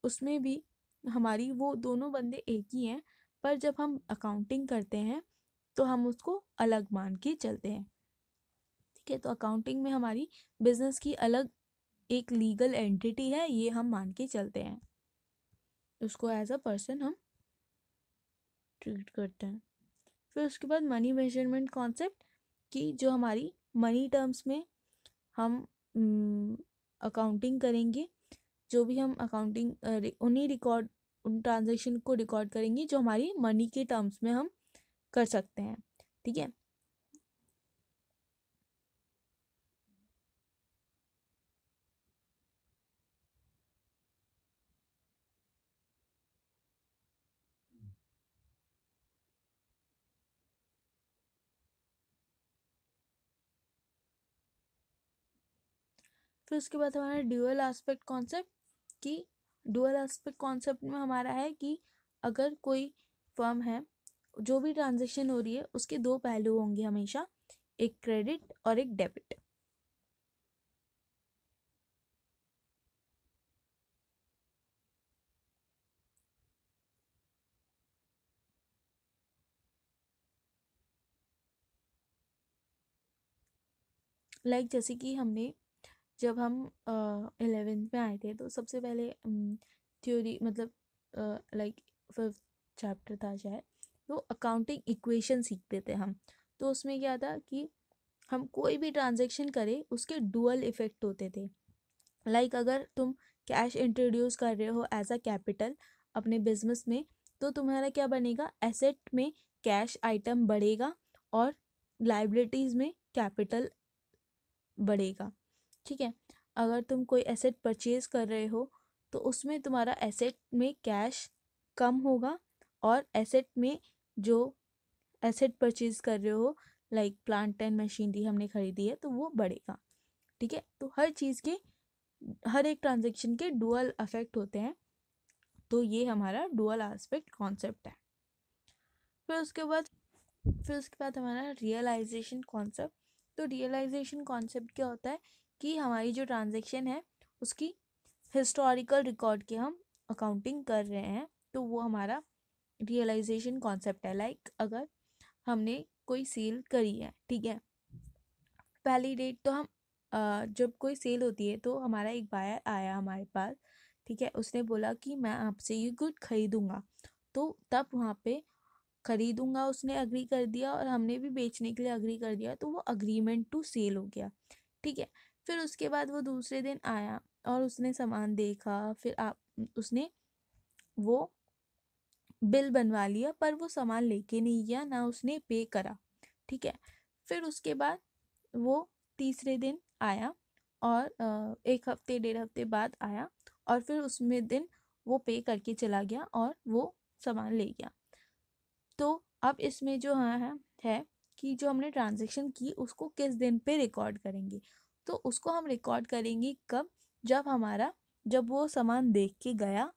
उसमें भी हमारी वो दोनों बंदे एक ही हैं पर जब हम अकाउंटिंग करते हैं तो हम उसको अलग मान के चलते हैं ठीक है तो अकाउंटिंग में हमारी बिजनेस की अलग एक लीगल एंटिटी है ये हम मान के चलते हैं उसको एज अ पर्सन हम ट्रीट करते हैं फिर उसके बाद मनी मेजरमेंट कॉन्सेप्ट कि जो हमारी मनी टर्म्स में हम अकाउंटिंग हम्म, करेंगे जो भी हम अकाउंटिंग उन्हीं रिकॉर्ड उन ट्रांजेक्शन को रिकॉर्ड करेंगे जो हमारी मनी के टर्म्स में हम कर सकते हैं ठीक है फिर उसके बाद हमारा ड्यूअल एस्पेक्ट कॉन्सेप्ट कि ड्यूअल एस्पेक्ट कॉन्सेप्ट में हमारा है कि अगर कोई फर्म है जो भी ट्रांजेक्शन हो रही है उसके दो पहलू होंगे हमेशा एक क्रेडिट और एक डेबिट लाइक like जैसे कि हमने जब हम एलेवेंथ में आए थे तो सबसे पहले थ्योरी मतलब लाइक फिफ्थ चैप्टर था शायद तो अकाउंटिंग इक्वेशन सीखते थे हम तो उसमें क्या था कि हम कोई भी ट्रांजेक्शन करें उसके डुअल इफ़ेक्ट होते थे लाइक like अगर तुम कैश इंट्रोड्यूस कर रहे हो एज अ कैपिटल अपने बिजनेस में तो तुम्हारा क्या बनेगा एसेट में कैश आइटम बढ़ेगा और लाइबिलिटीज़ में कैपिटल बढ़ेगा ठीक है अगर तुम कोई एसेट परचेज कर रहे हो तो उसमें तुम्हारा एसेट में कैश कम होगा और एसेट में जो एसेट परचेज कर रहे हो लाइक प्लांट एंड मशीनरी हमने खरीदी है तो वो बढ़ेगा ठीक है तो हर चीज़ के हर एक ट्रांजेक्शन के डुअल अफेक्ट होते हैं तो ये हमारा डुअल आस्पेक्ट कॉन्सेप्ट है फिर उसके बाद फिर उसके बाद हमारा रियलाइजेशन कॉन्सेप्ट तो रियलाइजेशन कॉन्सेप्ट क्या होता है कि हमारी जो ट्रांजेक्शन है उसकी हिस्टोरिकल रिकॉर्ड की हम अकाउंटिंग कर रहे हैं तो वो हमारा रियलाइजेशन कॉन्सेप्ट है लाइक like, अगर हमने कोई सेल करी है ठीक है पहली डेट तो हम जब कोई सेल होती है तो हमारा एक बायर आया हमारे पास ठीक है उसने बोला कि मैं आपसे ये गुड खरीदूँगा तो तब वहाँ पे ख़रीदूँगा उसने अग्री कर दिया और हमने भी बेचने के लिए अग्री कर दिया तो वो अग्रीमेंट टू सेल हो गया ठीक है फिर उसके बाद वो दूसरे दिन आया और उसने सामान देखा फिर आप उसने वो बिल बनवा लिया पर वो सामान लेके नहीं गया ना उसने पे करा ठीक है फिर उसके बाद वो तीसरे दिन आया और एक हफ्ते डेढ़ हफ्ते बाद आया और फिर उसमें दिन वो पे करके चला गया और वो सामान ले गया तो अब इसमें जो हाँ है, हाँ, है कि जो हमने ट्रांजेक्शन की उसको किस दिन पे रिकॉर्ड करेंगे तो उसको हम रिकॉर्ड करेंगे कब जब हमारा जब वो सामान देख के गया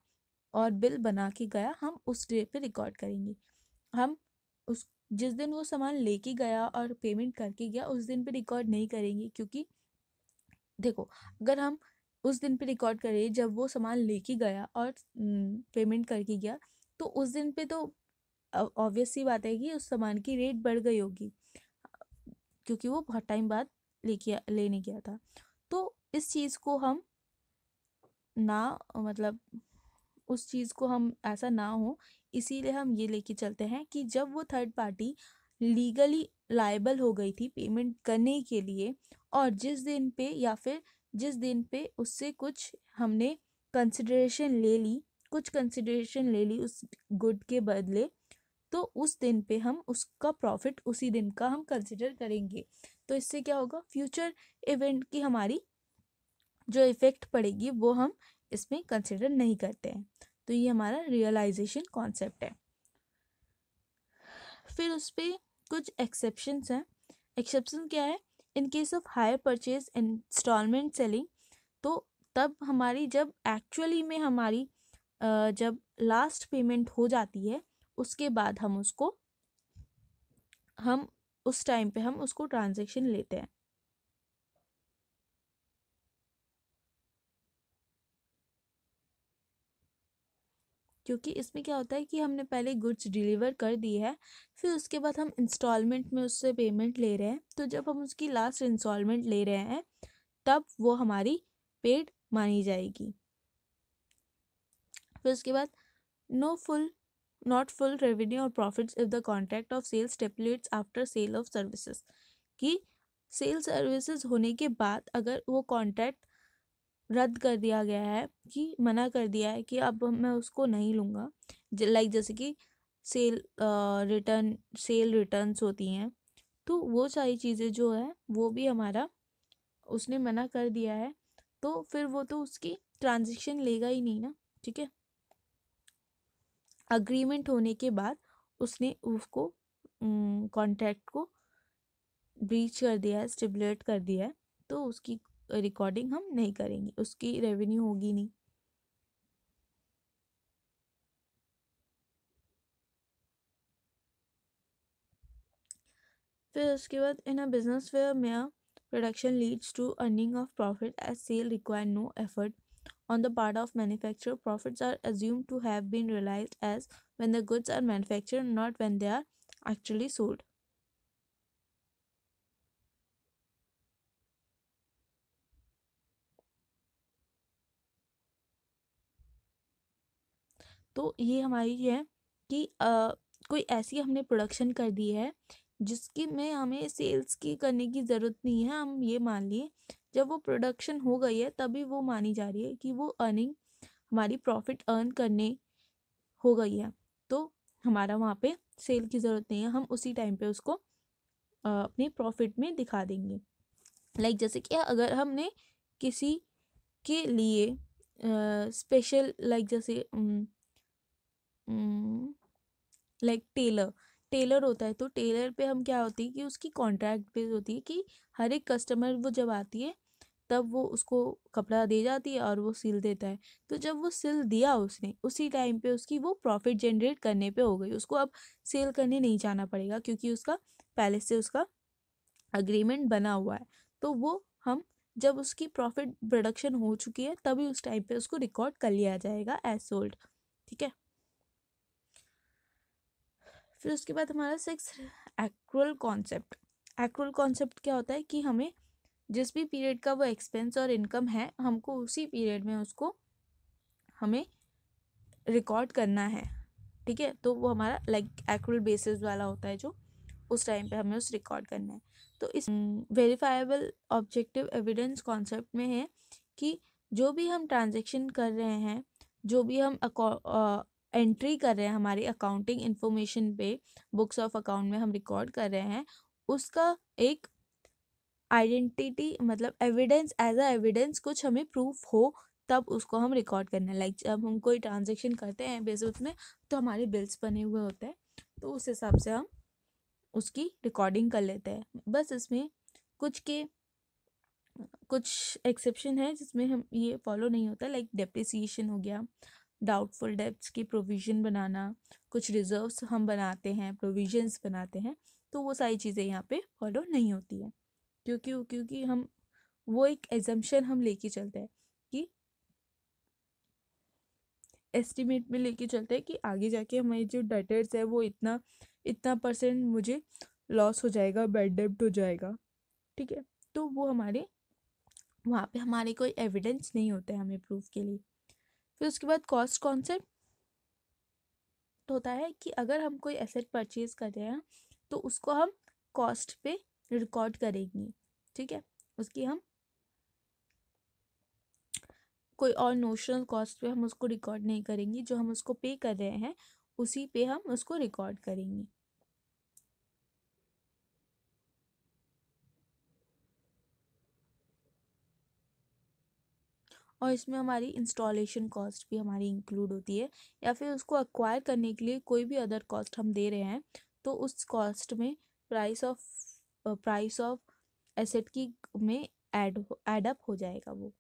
और बिल बना के गया हम उस डे पे रिकॉर्ड करेंगे हम उस जिस दिन वो सामान लेके गया और पेमेंट करके गया उस दिन पे रिकॉर्ड नहीं करेंगे क्योंकि देखो अगर हम उस दिन पे रिकॉर्ड करें जब वो सामान लेके गया और पेमेंट करके गया तो उस दिन पे तो ऑब्वियस सी बात है कि उस सामान की रेट बढ़ गई होगी क्योंकि वो बहुत टाइम बाद ले किया लेने गया था तो इस चीज़ को हम ना मतलब उस चीज़ को हम ऐसा ना हो इसीलिए हम ये लेके चलते हैं कि जब वो थर्ड पार्टी लीगली लाइबल हो गई थी पेमेंट करने के लिए और जिस दिन पे या फिर जिस दिन पे उससे कुछ हमने कंसिडरेशन ले ली कुछ कंसिडरेशन ले ली उस गुड के बदले तो उस दिन पे हम उसका प्रॉफिट उसी दिन का हम कंसिडर करेंगे तो इससे क्या होगा फ्यूचर इवेंट की हमारी जो इफ़ेक्ट पड़ेगी वो हम इसमें कंसिडर नहीं करते हैं तो ये हमारा रियलाइजेशन कॉन्सेप्ट है फिर उस पर कुछ एक्सेप्शन हैं एक्सेप्शन क्या है in case of hire purchase instalment selling तो तब हमारी जब एक्चुअली में हमारी जब लास्ट पेमेंट हो जाती है उसके बाद हम उसको हम उस टाइम पे हम उसको ट्रांजेक्शन लेते हैं क्योंकि इसमें क्या होता है कि हमने पहले गुड्स डिलीवर कर दी है फिर उसके बाद हम इंस्टॉलमेंट में उससे पेमेंट ले रहे हैं तो जब हम उसकी लास्ट इंस्टॉलमेंट ले रहे हैं तब वो हमारी पेड मानी जाएगी फिर उसके बाद no full not full revenue or profits if the contract of sales stipulates after sale of services कि सेल सर्विसेज होने के बाद अगर वो कॉन्ट्रैक्ट रद्द कर दिया गया है कि मना कर दिया है कि अब मैं उसको नहीं लूँगा लाइक जैसे कि सेल रिटर्न सेल रिटर्न्स होती हैं तो वो सारी चीज़ें जो है वो भी हमारा उसने मना कर दिया है तो फिर वो तो उसकी ट्रांजेक्शन लेगा ही नहीं ना ठीक है अग्रीमेंट होने के बाद उसने उसको कॉन्ट्रैक्ट को ब्रीच कर दिया है स्टिबुलेट कर दिया है तो उसकी रिकॉर्डिंग हम नहीं करेंगे उसकी रेवेन्यू होगी नहीं फिर उसके बाद in a business where mere production leads to earning of profit as sale require no effort on the part of manufacturer profits are assumed to have been realized as when the goods are manufactured not when they are actually sold तो ये हमारी है कि आ, कोई ऐसी हमने production कर दी है जिसकी में हमें सेल्स की करने की ज़रूरत नहीं है हम ये मान लिए जब वो प्रोडक्शन हो गई है तभी वो मानी जा रही है कि वो अर्निंग हमारी प्रॉफिट अर्न करने हो गई है तो हमारा वहाँ पे सेल की ज़रूरत नहीं है हम उसी टाइम पे उसको अपने प्रॉफिट में दिखा देंगे लाइक जैसे कि अगर हमने किसी के लिए स्पेशल लाइक जैसे लाइक टेलर टेलर होता है तो टेलर पे हम क्या होती है कि उसकी कॉन्ट्रैक्ट बेस होती है कि हर एक कस्टमर वो जब आती है तब वो उसको कपड़ा दे जाती है और वो सिल देता है तो जब वो सिल दिया उसने उसी टाइम पे उसकी वो प्रॉफिट जनरेट करने पे हो गई उसको अब सेल करने नहीं जाना पड़ेगा क्योंकि उसका पहले से उसका अग्रीमेंट बना हुआ है तो वो हम जब उसकी प्रॉफिट प्रोडक्शन हो चुकी है तभी उस टाइम पे उसको रिकॉर्ड कर लिया जाएगा एज सोल्ड ठीक है फिर उसके बाद हमारा six accrual concept accrual concept क्या होता है कि हमें जिस भी पीरियड का वो एक्सपेंस और इनकम है हमको उसी पीरियड में उसको हमें रिकॉर्ड करना है ठीक है तो वो हमारा लाइक एक्रूल बेसिस वाला होता है जो उस टाइम पे हमें उस रिकॉर्ड करना है तो इस वेरीफाइबल ऑब्जेक्टिव एविडेंस कॉन्सेप्ट में है कि जो भी हम ट्रांजेक्शन कर रहे हैं जो भी हम एंट्री कर रहे हैं हमारी अकाउंटिंग इन्फॉर्मेशन पे बुक्स ऑफ अकाउंट में हम रिकॉर्ड कर रहे हैं उसका एक आइडेंटिटी मतलब एविडेंस एज अ एविडेंस कुछ हमें प्रूफ हो तब उसको हम रिकॉर्ड करना है लाइक जब हम कोई ट्रांजेक्शन करते हैं बेसिस में तो हमारे बिल्स बने हुए होते हैं तो उस हिसाब से हम उसकी रिकॉर्डिंग कर लेते हैं बस इसमें कुछ के कुछ एक्सेप्शन है जिसमें हम ये फॉलो नहीं होता लाइक डेप्रिसिएशन हो गया डाउटफुल डेप्स की प्रोविज़न बनाना कुछ रिजर्व्स हम बनाते हैं प्रोविजंस बनाते हैं तो वो सारी चीज़ें यहाँ पे फॉलो नहीं होती हैं क्योंकि क्योंकि हम वो एक एजम्पन हम लेके चलते हैं कि एस्टिमेट में लेके चलते हैं कि आगे जाके हमारे जो डेटर्स है वो इतना इतना परसेंट मुझे लॉस हो जाएगा बेड डेप्ट हो जाएगा ठीक है तो वो हमारे वहाँ पे हमारे कोई एविडेंस नहीं होता है हमें प्रूफ के लिए फिर उसके बाद कॉस्ट कॉन्सेप्ट तो होता है कि अगर हम कोई एसेट परचेज कर रहे हैं तो उसको हम कॉस्ट पे रिकॉर्ड करेगी ठीक है उसकी हम कोई और नोशनल कॉस्ट पे हम उसको रिकॉर्ड नहीं करेंगे जो हम उसको पे कर रहे हैं उसी पे हम उसको रिकॉर्ड करेंगे और इसमें हमारी इंस्टॉलेशन कॉस्ट भी हमारी इंक्लूड होती है या फिर उसको अक्वायर करने के लिए कोई भी अदर कॉस्ट हम दे रहे हैं तो उस कॉस्ट में price of price of asset की में एड एड अप हो जाएगा वो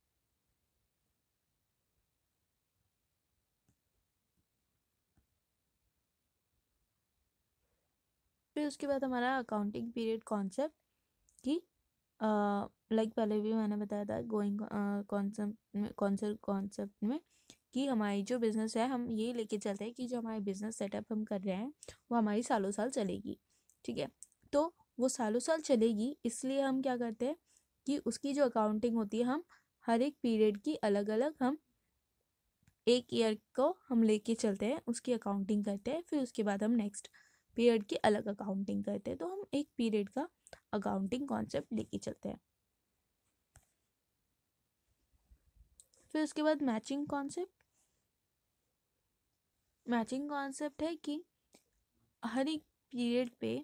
फिर उसके बाद हमारा अकाउंटिंग पीरियड कॉन्सेप्ट कि लाइक uh, पहले भी मैंने बताया था गोइंग कॉन्सेप्ट कॉन्सेप्ट कॉन्सेप्ट में कि हमारी जो बिज़नेस है हम ये लेके चलते हैं कि जो हमारी बिज़नेस सेटअप हम कर रहे हैं वो हमारी सालों साल चलेगी ठीक है तो वो सालों साल चलेगी इसलिए हम क्या करते हैं कि उसकी जो अकाउंटिंग होती है हम हर एक पीरियड की अलग अलग हम एक ईयर को हम लेके चलते हैं उसकी अकाउंटिंग करते हैं फिर उसके बाद हम नेक्स्ट पीरियड की अलग अकाउंटिंग करते हैं तो हम एक पीरियड का अकाउंटिंग कॉन्सेप्ट लेके चलते हैं फिर उसके बाद मैचिंग कॉन्सेप्ट मैचिंग कॉन्सेप्ट है कि हर एक पीरियड पे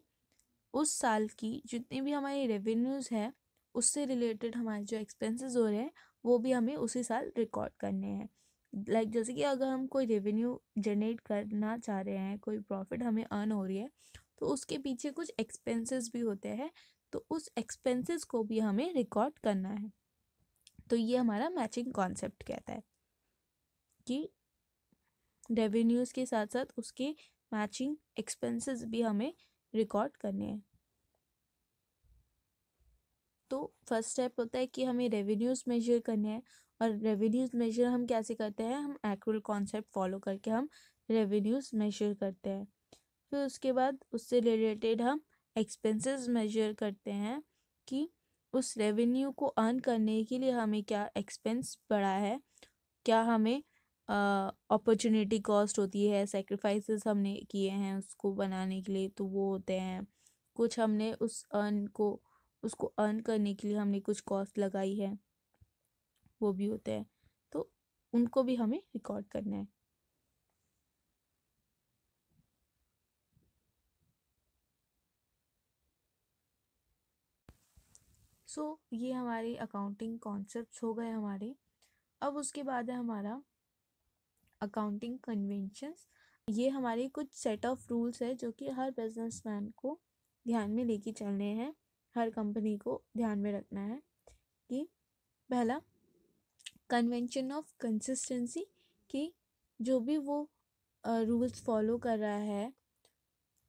उस साल की जितनी भी हमारी रेवेन्यूज़ है उससे रिलेटेड हमारे जो एक्सपेंसेस हो रहे हैं वो भी हमें उसी साल रिकॉर्ड करने हैं लाइक like जैसे कि अगर हम कोई रेवेन्यू जनरेट करना चाह रहे हैं कोई प्रॉफिट हमें अर्न हो रही है तो उसके पीछे कुछ एक्सपेंसेस भी होते हैं तो उस एक्सपेंसेस को भी हमें रिकॉर्ड करना है तो ये हमारा मैचिंग कॉन्सेप्ट कहता है कि रेवेन्यूज़ के साथ साथ उसके मैचिंग एक्सपेंसेस भी हमें रिकॉर्ड करने हैं तो फर्स्ट स्टेप होता है कि हमें रेवेन्यूज़ मेजर करने हैं और रेवेन्यूज़ मेजर हम कैसे करते हैं हम एक्रूल कॉन्सेप्ट फॉलो करके हम रेवेन्यूज़ मेजर करते हैं फिर उसके बाद उससे रिलेटेड हम एक्सपेंसेस मेजर करते हैं कि उस रेवेन्यू को अर्न करने के लिए हमें क्या एक्सपेंस बढ़ा है क्या हमें अपॉर्चुनिटी कॉस्ट होती है सेक्रीफाइसेस हमने किए हैं उसको बनाने के लिए तो वो होते हैं कुछ हमने उस अर्न को उसको अर्न करने के लिए हमने कुछ कॉस्ट लगाई है वो भी होते हैं तो उनको भी हमें रिकॉर्ड करना है सो so, ये हमारे अकाउंटिंग कॉन्सेप्ट्स हो गए हमारे अब उसके बाद है हमारा अकाउंटिंग कन्वेंशंस ये हमारे कुछ सेट ऑफ रूल्स है जो कि हर बिजनेसमैन को ध्यान में लेके चलने हैं हर कंपनी को ध्यान में रखना है कि पहला कन्वेंशन ऑफ कंसिस्टेंसी कि जो भी वो रूल्स फॉलो कर रहा है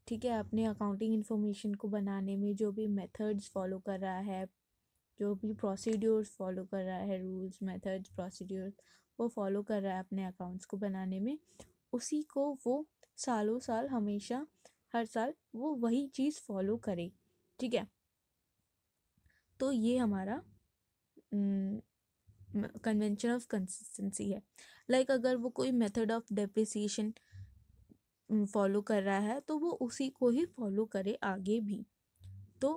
ठीक है अपने अकाउंटिंग इन्फॉर्मेशन को बनाने में जो भी मेथड्स फॉलो कर रहा है जो भी प्रोसीड्योर्स फॉलो कर रहा है रूल्स मेथड्स प्रोसीड्योर्स वो फॉलो कर रहा है अपने अकाउंट्स को बनाने में उसी को वो सालों साल हमेशा हर साल वो वही चीज़ फॉलो करे ठीक है तो ये हमारा कन्वेंशन ऑफ कंसिस्टेंसी है लाइक like अगर वो कोई मेथड ऑफ डेप्रिसिएशन फॉलो कर रहा है तो वो उसी को ही फॉलो करे आगे भी तो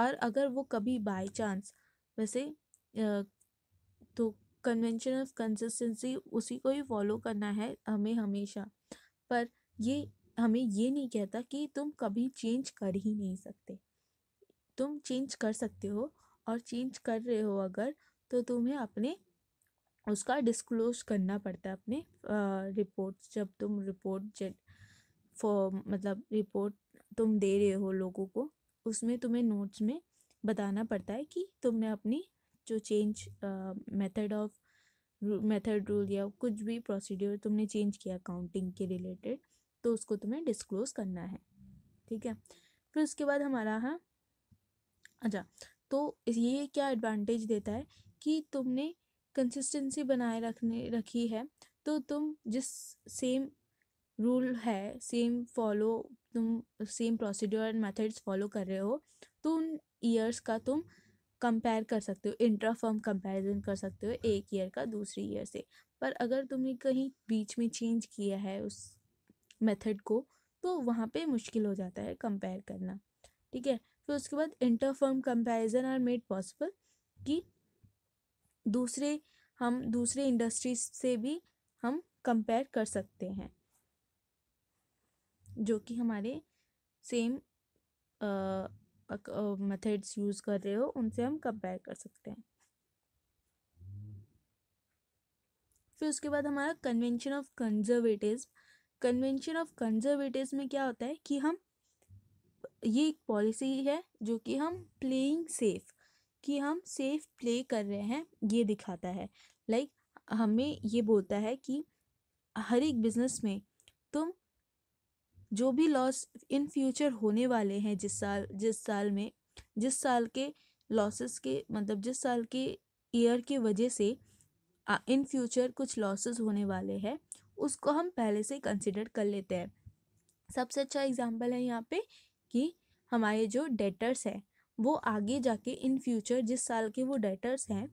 और अगर वो कभी बाय चांस वैसे तो कन्वेंशन ऑफ कंसिस्टेंसी उसी को ही फॉलो करना है हमें हमेशा पर ये हमें ये नहीं कहता कि तुम कभी चेंज कर ही नहीं सकते तुम चेंज कर सकते हो और चेंज कर रहे हो अगर तो तुम्हें अपने उसका डिस्क्लोज करना पड़ता है अपने रिपोर्ट्स जब तुम रिपोर्ट फॉर मतलब रिपोर्ट तुम दे रहे हो लोगों को उसमें तुम्हें नोट्स में बताना पड़ता है कि तुमने अपनी जो change method of method rule या कुछ भी प्रोसीड्योर तुमने चेंज किया अकाउंटिंग के रिलेटेड तो उसको तुम्हें डिस्क्लोज करना है ठीक है फिर उसके बाद हमारा है अच्छा तो ये क्या एडवांटेज देता है कि तुमने कंसिस्टेंसी बनाए रखने रखी है तो तुम जिस सेम रूल है सेम फॉलो तुम same procedure and methods follow कर रहे हो तो उन ईयर्स का तुम कंपेयर कर सकते हो इंट्रा फर्म कंपेरिजन कर सकते हो एक ईयर का दूसरी ईयर से पर अगर तुमने कहीं बीच में चेंज किया है उस मेथड को तो वहाँ पे मुश्किल हो जाता है कंपेयर करना ठीक है फिर उसके बाद inter firm comparison are made possible कि दूसरे हम दूसरे इंडस्ट्रीज से भी हम कंपेयर कर सकते हैं जो कि हमारे सेम मेथड्स यूज़ कर रहे हो उनसे हम कंपेयर कर सकते हैं फिर उसके बाद हमारा convention of conservatives convention of conservatives में क्या होता है कि हम ये एक पॉलिसी है जो कि हम प्लेइंग सेफ कि हम सेफ प्ले कर रहे हैं ये दिखाता है लाइक like, हमें ये बोलता है कि हर एक बिजनेस में तुम जो भी लॉस इन फ्यूचर होने वाले हैं जिस साल जिस साल में जिस साल के लॉसेस के मतलब जिस साल के ईयर के वजह से इन फ्यूचर कुछ लॉसेस होने वाले हैं उसको हम पहले से कंसिडर कर लेते हैं सबसे अच्छा एग्जाम्पल है यहाँ पे कि हमारे जो डेटर्स हैं वो आगे जाके इन फ्यूचर जिस साल के वो डेटर्स हैं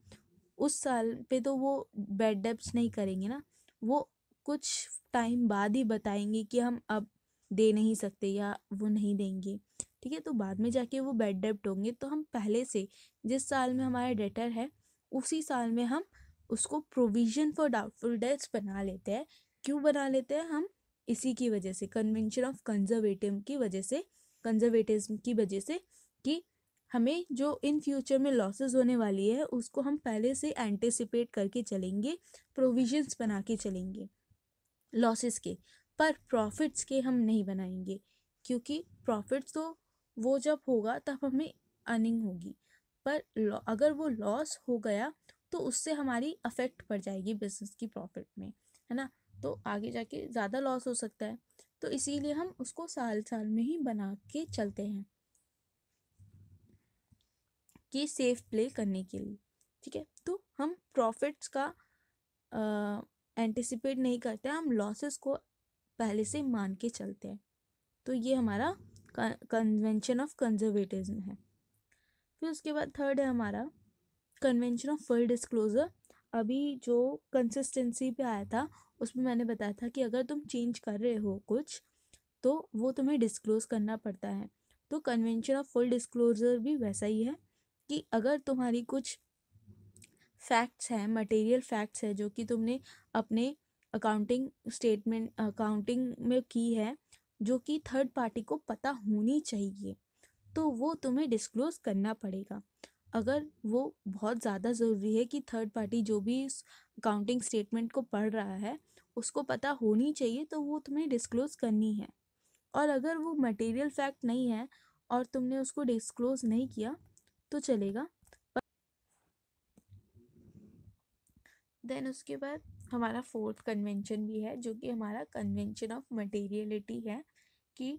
उस साल पे तो वो बेड डेप्स नहीं करेंगे ना वो कुछ टाइम बाद ही बताएंगे कि हम अब दे नहीं सकते या वो नहीं देंगे ठीक है तो बाद में हम्म। जाके वो बेड डेप्ट होंगे तो हम पहले से जिस साल में हमारा डेटर है उसी साल में हम उसको प्रोविज़न फॉर डाउटफुल डेट्स बना लेते हैं क्यों बना लेते हैं हम इसी की वजह से कन्वेंशन ऑफ कंजर्वेटिव की वजह से कंजर्वेटिव की वजह से कि हमें जो इन फ्यूचर में लॉसेस होने वाली है उसको हम पहले से एंटिसिपेट करके चलेंगे प्रोविजंस बना के चलेंगे लॉसेस के पर प्रॉफिट्स के हम नहीं बनाएंगे क्योंकि प्रॉफिट्स तो वो जब होगा तब हमें अर्निंग होगी पर अगर वो लॉस हो गया तो उससे हमारी अफेक्ट पड़ जाएगी बिजनेस की प्रॉफिट में है ना तो आगे जाके ज़्यादा लॉस हो सकता है तो इसीलिए हम उसको साल साल में ही बना के चलते हैं कि सेफ प्ले करने के लिए ठीक है तो हम प्रॉफिट्स का एंटिसिपेट नहीं करते हम लॉसेस को पहले से मान के चलते हैं तो ये हमारा कन्वेंशन ऑफ कंजर्वेटिज्म है फिर उसके बाद थर्ड है हमारा कन्वेंशन ऑफ फुल डिस्क्लोज़र अभी जो कंसिस्टेंसी पे आया था उसमें मैंने बताया था कि अगर तुम चेंज कर रहे हो कुछ तो वो तुम्हें डिस्क्लोज करना पड़ता है तो कन्वेंशन ऑफ फुल डिस्क्लोज़र भी वैसा ही है कि अगर तुम्हारी कुछ फैक्ट्स हैं मटेरियल फैक्ट्स है जो कि तुमने अपने अकाउंटिंग स्टेटमेंट अकाउंटिंग में की है जो कि थर्ड पार्टी को पता होनी चाहिए तो वो तुम्हें डिस्क्लोज करना पड़ेगा अगर वो बहुत ज़्यादा ज़रूरी है कि थर्ड पार्टी जो भी अकाउंटिंग स्टेटमेंट को पढ़ रहा है उसको पता होनी चाहिए तो वो तुम्हें डिस्क्लोज करनी है और अगर वो मटेरियल फैक्ट नहीं है और तुमने उसको डिस्क्लोज नहीं किया तो चलेगा देन उसके बाद हमारा फोर्थ कन्वेंशन भी है जो कि हमारा कन्वेंशन ऑफ मटेरियलिटी है कि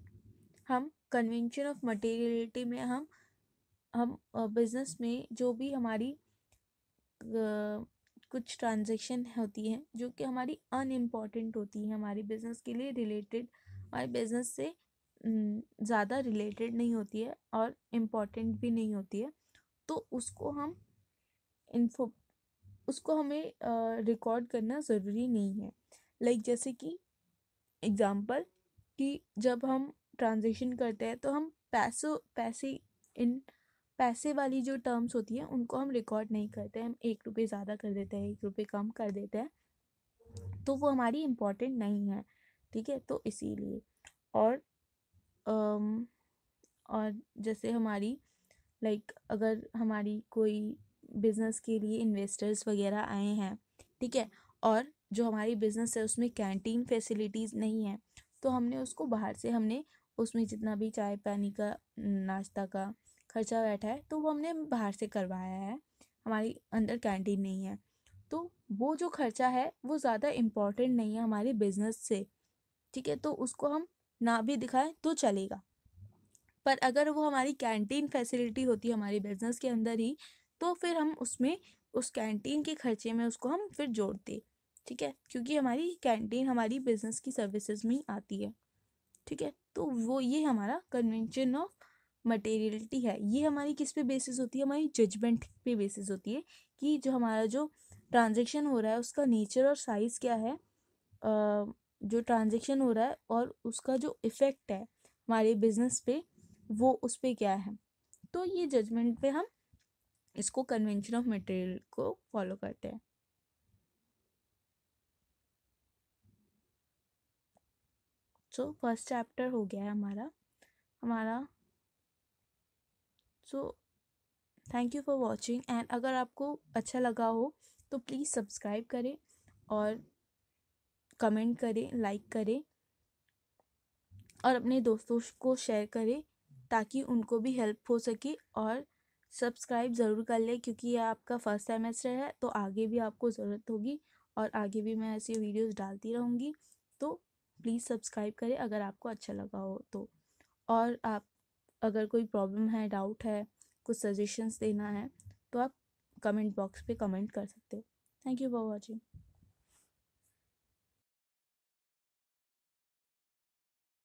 हम कन्वेंशन ऑफ मटेरियलिटी में हम हम बिज़नेस में जो भी हमारी कुछ ट्रांजेक्शन होती हैं जो कि हमारी अनइम्पॉर्टेंट होती हैं हमारी बिज़नेस के लिए रिलेटेड हमारे बिज़नेस से ज़्यादा रिलेटेड नहीं होती है और इम्पॉर्टेंट भी नहीं होती है तो उसको हम इन्फो उसको हमें रिकॉर्ड करना ज़रूरी नहीं है लाइक जैसे कि एग्ज़ाम्पल कि जब हम ट्रांजेक्शन करते हैं तो हम पैसों पैसे इन पैसे वाली जो टर्म्स होती हैं उनको हम रिकॉर्ड नहीं करते हम एक रुपये ज़्यादा कर देते हैं एक रुपये कम कर देते हैं तो वो हमारी इम्पोर्टेंट नहीं है ठीक है तो इसीलिए और और जैसे हमारी लाइक अगर हमारी कोई बिज़नेस के लिए इन्वेस्टर्स वगैरह आए हैं ठीक है और जो हमारी बिज़नेस है उसमें कैंटीन फैसिलिटीज़ नहीं है तो हमने उसको बाहर से हमने उसमें जितना भी चाय पानी का नाश्ता का खर्चा बैठा है तो वो हमने बाहर से करवाया है हमारी अंदर कैंटीन नहीं है तो वो जो खर्चा है वो ज़्यादा इम्पॉर्टेंट नहीं है हमारे बिज़नेस से ठीक है तो उसको हम ना भी दिखाएं तो चलेगा पर अगर वो हमारी कैंटीन फैसिलिटी होती है हमारे बिज़नेस के अंदर ही तो फिर हम उसमें उस कैंटीन के खर्चे में उसको हम फिर जोड़ दें ठीक है क्योंकि हमारी कैंटीन हमारी बिजनेस की सर्विसेज में ही आती है ठीक है तो वो ये हमारा कन्वेंशन ऑफ मटेरियलिटी है ये हमारी किस पे बेसिस होती है हमारी जजमेंट पे बेसिस होती है कि जो हमारा जो ट्रांजेक्शन हो रहा है उसका नेचर और साइज़ क्या है जो ट्रांजेक्शन हो रहा है और उसका जो इफ़ेक्ट है हमारे बिजनेस पे वो उस पर क्या है तो ये जजमेंट पे हम इसको कन्वेंशन ऑफ मटेरियल को फॉलो करते हैं सो फर्स्ट चैप्टर हो गया है हमारा हमारा so thank you for watching and अगर आपको अच्छा लगा हो तो प्लीज़ सब्सक्राइब करें और कमेंट करें लाइक करें और अपने दोस्तों को शेयर करें ताकि उनको भी हेल्प हो सके और सब्सक्राइब ज़रूर कर लें क्योंकि ये आपका फर्स्ट सेमेस्टर है तो आगे भी आपको ज़रूरत होगी और आगे भी मैं ऐसी वीडियोस डालती रहूँगी तो प्लीज़ सब्सक्राइब करें अगर आपको अच्छा लगा हो तो और आप अगर कोई प्रॉब्लम है डाउट है कुछ सजेशंस देना है तो आप कमेंट बॉक्स पे कमेंट कर सकते हो थैंक यू फॉर वॉचिंग